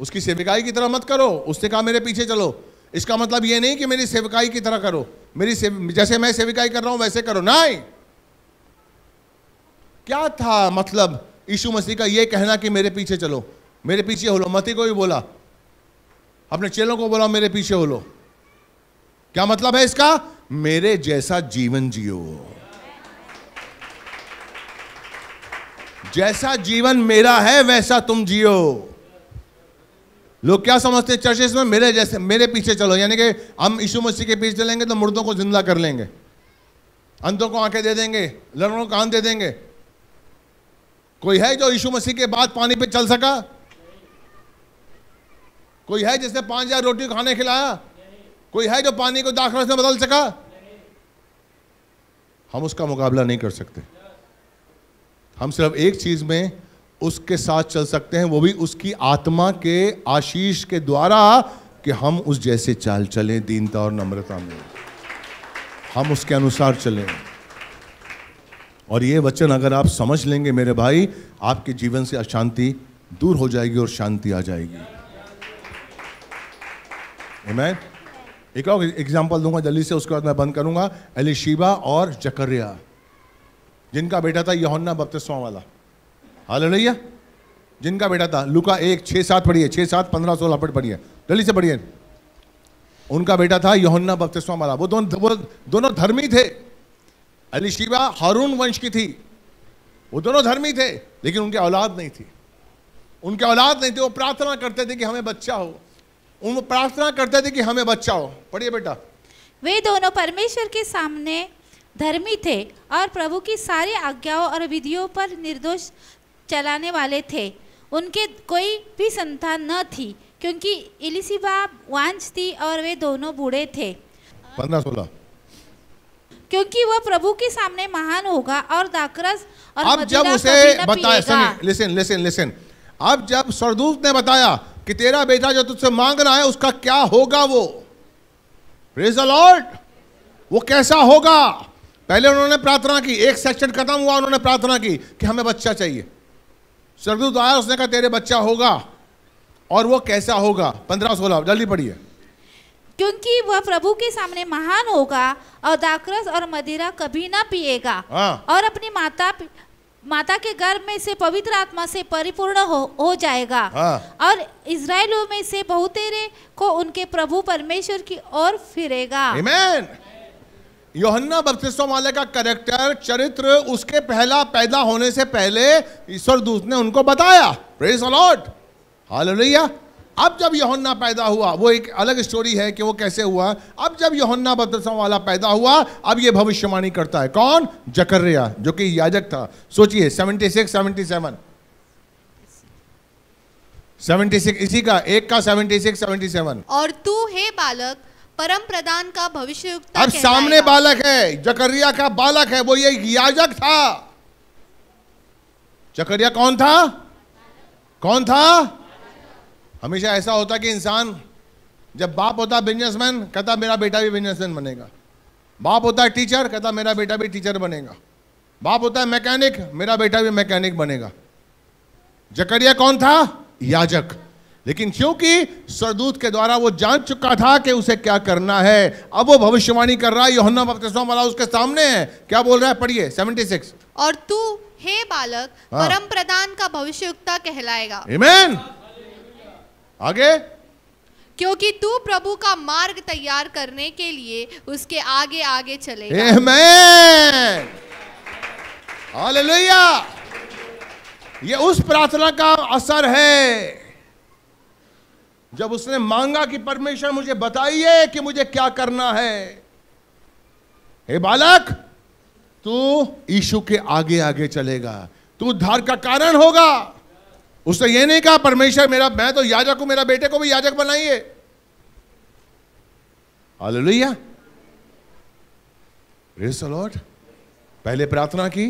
A: उसकी सेविकाई की तरह मत करो उसने कहा मेरे पीछे चलो इसका मतलब यह नहीं कि मेरी सेविकाई की तरह करो मेरी सेव... जैसे मैं सेविकाई कर रहा हूं वैसे करो नहीं क्या था मतलब यीशु मसीह का यह कहना कि मेरे पीछे चलो मेरे पीछे हो लो मती को भी बोला अपने चेलों को बोला मेरे पीछे हो लो क्या मतलब है इसका मेरे जैसा जीवन जियो जैसा जीवन मेरा है वैसा तुम जियो लोग क्या समझते हैं चर्चेस में मेरे जैसे मेरे पीछे चलो यानी कि हम यीशु मसीह के पीछे चलेंगे तो मुर्दों को जिंदा कर लेंगे अंधों को आंखें दे देंगे लड़कों को कान दे देंगे कोई है जो यीशु मसीह के बाद पानी पे चल सका कोई है जिसने पांच हजार रोटी खाने खिलाया कोई है जो पानी को दाखरस में बदल सका हम उसका मुकाबला नहीं कर सकते हम सिर्फ एक चीज में उसके साथ चल सकते हैं वो भी उसकी आत्मा के आशीष के द्वारा कि हम उस जैसे चाल चलें दीनता और नम्रता में हम उसके अनुसार चलें और ये वचन अगर आप समझ लेंगे मेरे भाई आपके जीवन से अशांति दूर हो जाएगी और शांति आ जाएगी Amen. एक और एग्जाम्पल दूंगा जल्दी से उसके बाद मैं बंद करूंगा एलिशीबा और जकरिया जिनका बेटा था यहोन्ना बपतिस्मा वाला हाल भैया जिनका बेटा था लुका एक छः सात पढ़िए छः सात पंद्रह सोलह पट पढ़िए जल्दी से पढ़िए उनका बेटा था यहोन्ना बपतिस्मा वाला वो दोनों वो दोनों धर्मी थे अलीशिबा हारून वंश की थी वो दोनों धर्मी थे लेकिन उनकी औलाद नहीं थी उनके औलाद नहीं थे वो प्रार्थना करते थे कि हमें बच्चा हो उनको प्रार्थना करते थे कि हमें बचाओ पढ़िए बेटा
B: वे दोनों परमेश्वर के सामने धर्मी थे और प्रभु की सारी आज्ञाओं और विधियों पर निर्दोष चलाने वाले थे उनके कोई भी संतान न थी क्योंकि इलिसिबा वांच थी और वे दोनों बूढ़े थे पंद्रह सोलह क्योंकि वह प्रभु के सामने महान होगा और दाकरस और अब जब उसे बताया
A: लिसन लिसन लिसन अब जब सरदूत ने बताया कि तेरा बेटा जो तुझसे मांग रहा है उसका क्या होगा वो प्रेज द लॉर्ड वो कैसा होगा पहले उन्होंने प्रार्थना की एक सेक्शन खत्म हुआ उन्होंने प्रार्थना की कि हमें बच्चा चाहिए सरदूत आया उसने कहा तेरे बच्चा होगा और वो कैसा होगा पंद्रह सोलह जल्दी पढ़िए
B: क्योंकि वह प्रभु के सामने महान होगा और दाक्रस और मदिरा कभी ना पिएगा हाँ। और अपनी माता माता के गर्भ में से पवित्र आत्मा से परिपूर्ण हो हो जाएगा हाँ। और इसराइलों में से बहुतेरे को उनके प्रभु परमेश्वर की ओर फिरेगा
A: योहन्ना बपतिस्मा वाले का करैक्टर चरित्र उसके पहला पैदा होने से पहले ईश्वर दूत ने उनको बताया प्रेज लॉर्ड हालेलुया अब जब यहोन्ना पैदा हुआ वो एक अलग स्टोरी है कि वो कैसे हुआ अब जब यहोन्ना बदसा वाला पैदा हुआ अब ये भविष्यवाणी करता है कौन जकर्रिया जो कि याजक था सोचिए 76 77 76 इसी का एक का 76 77
C: और तू हे बालक परम प्रधान का भविष्य
A: अब सामने बालक है जकरिया का बालक है वो ये याजक था जकर्रिया कौन था कौन था हमेशा ऐसा होता कि इंसान जब बाप होता बिजनेसमैन कहता मेरा बेटा भी बिजनेसमैन बनेगा बाप होता है टीचर कहता मेरा बेटा भी टीचर बनेगा बाप होता है मैकेनिक मेरा बेटा भी मैकेनिक बनेगा जकरिया कौन था याजक लेकिन क्योंकि सरदूत के द्वारा वो जान चुका था कि उसे क्या करना है अब वो भविष्यवाणी कर रहा है योहन्ना बपतिस्मा वाला उसके सामने है क्या बोल रहा है पढ़िए 76
C: और तू हे बालक हाँ। परम प्रधान का भविष्यवक्ता कहलाएगा
A: आमेन आगे
C: क्योंकि तू प्रभु का मार्ग तैयार करने के लिए उसके आगे आगे चले
A: हालेलुया ये उस प्रार्थना का असर है जब उसने मांगा कि परमेश्वर मुझे बताइए कि मुझे क्या करना है हे बालक तू यीशु के आगे आगे चलेगा तू उद्धार का कारण होगा उसने ये नहीं कहा परमेश्वर मेरा मैं तो याजक हूं मेरा बेटे को भी याजक बनाइए हालेलुया लॉर्ड पहले प्रार्थना की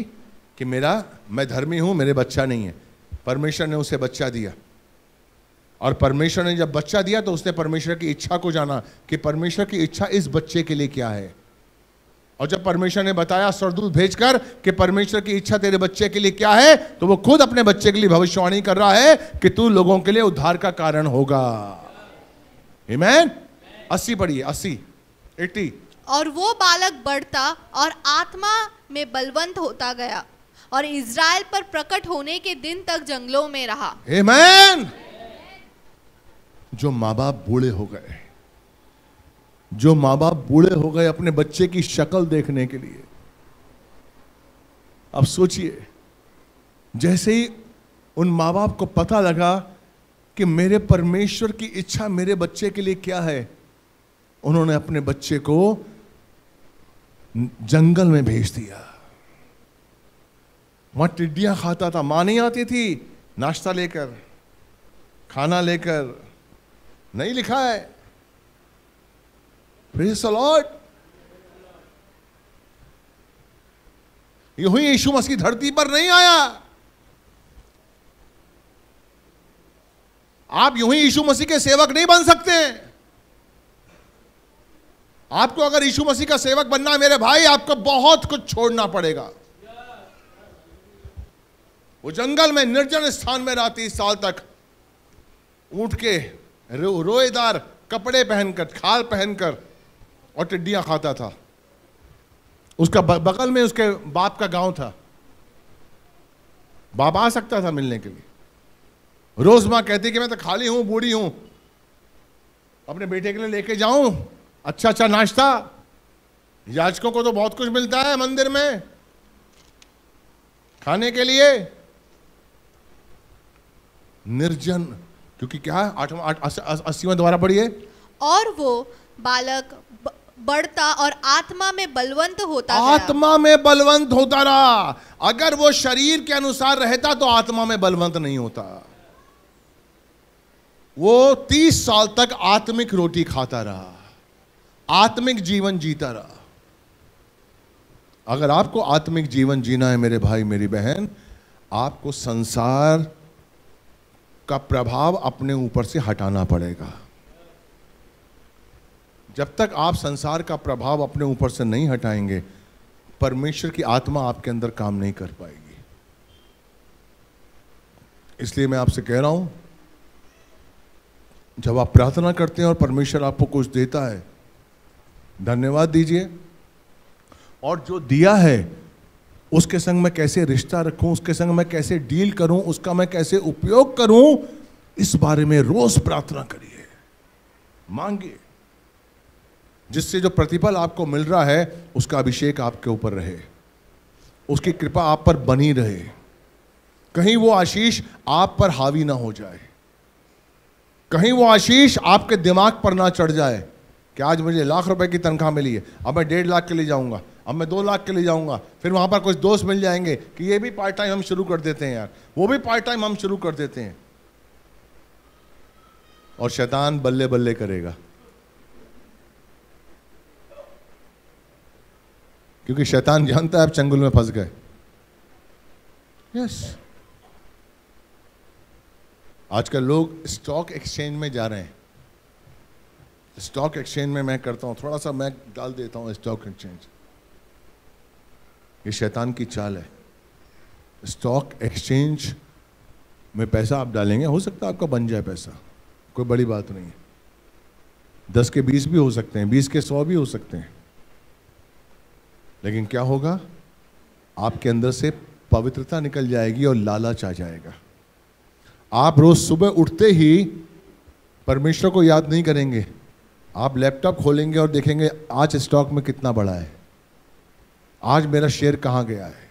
A: कि मेरा मैं धर्मी हूं मेरे बच्चा नहीं है परमेश्वर ने उसे बच्चा दिया और परमेश्वर ने जब बच्चा दिया तो उसने परमेश्वर की इच्छा को जाना कि परमेश्वर की इच्छा इस बच्चे के लिए क्या है और जब परमेश्वर ने बताया स्वर्गदूत भेजकर कि परमेश्वर की इच्छा तेरे बच्चे के लिए क्या है तो वो खुद अपने बच्चे के लिए भविष्यवाणी कर रहा है कि तू लोगों के लिए उद्धार का कारण होगा हिमैन अस्सी पढ़िए अस्सी एट्टी
C: और वो बालक बढ़ता और आत्मा में बलवंत होता गया और इज़राइल पर प्रकट होने के दिन तक जंगलों में रहा
A: Amen? जो माँ बाप बूढ़े हो गए जो माँ बाप बूढ़े हो गए अपने बच्चे की शक्ल देखने के लिए अब सोचिए जैसे ही उन माँ बाप को पता लगा कि मेरे परमेश्वर की इच्छा मेरे बच्चे के लिए क्या है उन्होंने अपने बच्चे को जंगल में भेज दिया वहां टिड्डियां खाता था मां नहीं आती थी नाश्ता लेकर खाना लेकर नहीं लिखा है praise the lord Yeshu Masih धरती पर नहीं आया आप यूं ही यीशु मसीह के सेवक नहीं बन सकते आपको अगर यीशु मसीह का सेवक बनना है मेरे भाई आपको बहुत कुछ छोड़ना पड़ेगा वो जंगल में निर्जन स्थान में रहती साल तक ऊँट के रो, रोएदार कपड़े पहनकर खाल पहनकर और टिड्डियाँ खाता था उसका बगल में उसके बाप का गांव था बाप आ सकता था मिलने के लिए रोज माँ कहती कि मैं तो खाली हूं बूढ़ी हूं अपने बेटे के लिए लेके जाऊं अच्छा अच्छा नाश्ता याचकों को तो बहुत कुछ मिलता है मंदिर में खाने के लिए निर्जन क्योंकि क्या आठवा अस्सी अस्सीवा द्वारा पढ़िए
C: और वो बालक बढ़ता और आत्मा में बलवंत होता
A: आत्मा में बलवंत होता रहा अगर वो शरीर के अनुसार रहता तो आत्मा में बलवंत नहीं होता वो तीस साल तक आत्मिक रोटी खाता रहा आत्मिक जीवन जीता रहा अगर आपको आत्मिक जीवन जीना है मेरे भाई मेरी बहन आपको संसार का प्रभाव अपने ऊपर से हटाना पड़ेगा जब तक आप संसार का प्रभाव अपने ऊपर से नहीं हटाएंगे परमेश्वर की आत्मा आपके अंदर काम नहीं कर पाएगी इसलिए मैं आपसे कह रहा हूं जब आप प्रार्थना करते हैं और परमेश्वर आपको कुछ देता है धन्यवाद दीजिए और जो दिया है उसके संग मैं कैसे रिश्ता रखूं उसके संग मैं कैसे डील करूं उसका मैं कैसे उपयोग करूं इस बारे में रोज प्रार्थना करिए मांगिए जिससे जो प्रतिफल आपको मिल रहा है उसका अभिषेक आपके ऊपर रहे उसकी कृपा आप पर बनी रहे कहीं वो आशीष आप पर हावी ना हो जाए कहीं वो आशीष आपके दिमाग पर ना चढ़ जाए कि आज मुझे लाख रुपए की तनख्वाह मिली है अब मैं डेढ़ लाख के लिए जाऊंगा अब मैं दो लाख के लिए जाऊंगा फिर वहां पर कुछ दोस्त मिल जाएंगे कि ये भी पार्ट टाइम हम शुरू कर देते हैं यार वो भी पार्ट टाइम हम शुरू कर देते हैं और शैतान बल्ले बल्ले करेगा क्योंकि शैतान जानता है आप चंगुल में फंस गए यस आजकल लोग स्टॉक एक्सचेंज में जा रहे हैं स्टॉक एक्सचेंज में मैं करता हूं थोड़ा सा मैं डाल देता हूँ स्टॉक एक्सचेंज ये शैतान की चाल है स्टॉक एक्सचेंज में पैसा आप डालेंगे हो सकता है आपका बन जाए पैसा कोई बड़ी बात नहीं है दस के बीस भी हो सकते हैं बीस के सौ भी हो सकते हैं लेकिन क्या होगा आपके अंदर से पवित्रता निकल जाएगी और लालच आ जाएगा आप रोज सुबह उठते ही परमेश्वर को याद नहीं करेंगे आप लैपटॉप खोलेंगे और देखेंगे आज स्टॉक में कितना बड़ा है आज मेरा शेयर कहाँ गया है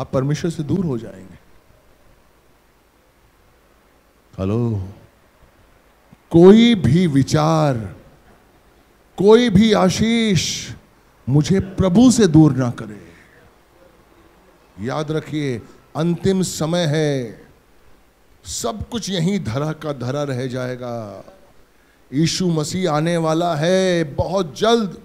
A: आप परमेश्वर से दूर हो जाएंगे हेलो कोई भी विचार कोई भी आशीष मुझे प्रभु से दूर ना करे याद रखिए अंतिम समय है सब कुछ यहीं धरा का धरा रह जाएगा यीशु मसीह आने वाला है बहुत जल्द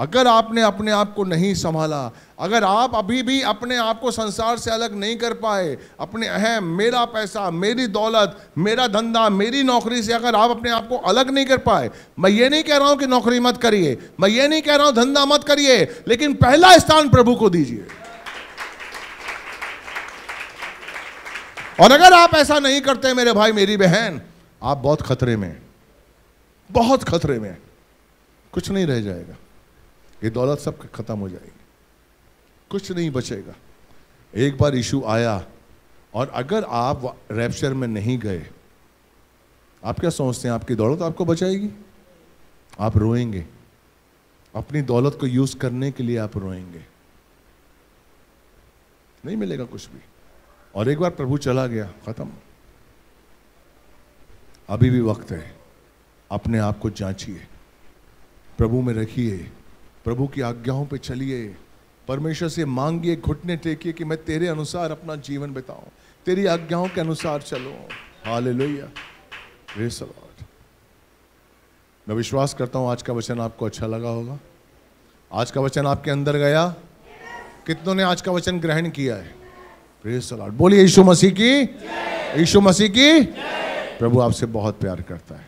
A: अगर आपने अपने आप को नहीं संभाला अगर आप अभी भी अपने आप को संसार से अलग नहीं कर पाए अपने अहम मेरा पैसा मेरी दौलत मेरा धंधा मेरी नौकरी से अगर आप अपने आप को अलग नहीं कर पाए मैं ये नहीं कह रहा हूँ कि नौकरी मत करिए मैं ये नहीं कह रहा हूँ धंधा मत करिए लेकिन पहला स्थान प्रभु को दीजिए और अगर आप ऐसा नहीं करते मेरे भाई मेरी बहन आप बहुत खतरे में बहुत खतरे में कुछ नहीं रह जाएगा ये दौलत सब ख़त्म हो जाएगी कुछ नहीं बचेगा एक बार इशू आया और अगर आप रैप्चर में नहीं गए आप क्या सोचते हैं आपकी दौलत आपको बचाएगी आप रोएंगे अपनी दौलत को यूज़ करने के लिए आप रोएंगे नहीं मिलेगा कुछ भी और एक बार प्रभु चला गया ख़त्म अभी भी वक्त है अपने आप को जांचिए प्रभु में रखिए प्रभु की आज्ञाओं पे चलिए परमेश्वर से मांगिए घुटने टेकिए कि मैं तेरे अनुसार अपना जीवन बिताऊं तेरी आज्ञाओं के अनुसार चलो हाल लोहिया मैं विश्वास करता हूं आज का वचन आपको अच्छा लगा होगा आज का वचन आपके अंदर गया कितनों ने आज का वचन ग्रहण किया है बोलिए यीशु मसीह की यीशु मसीह की
B: प्रभु आपसे बहुत प्यार करता है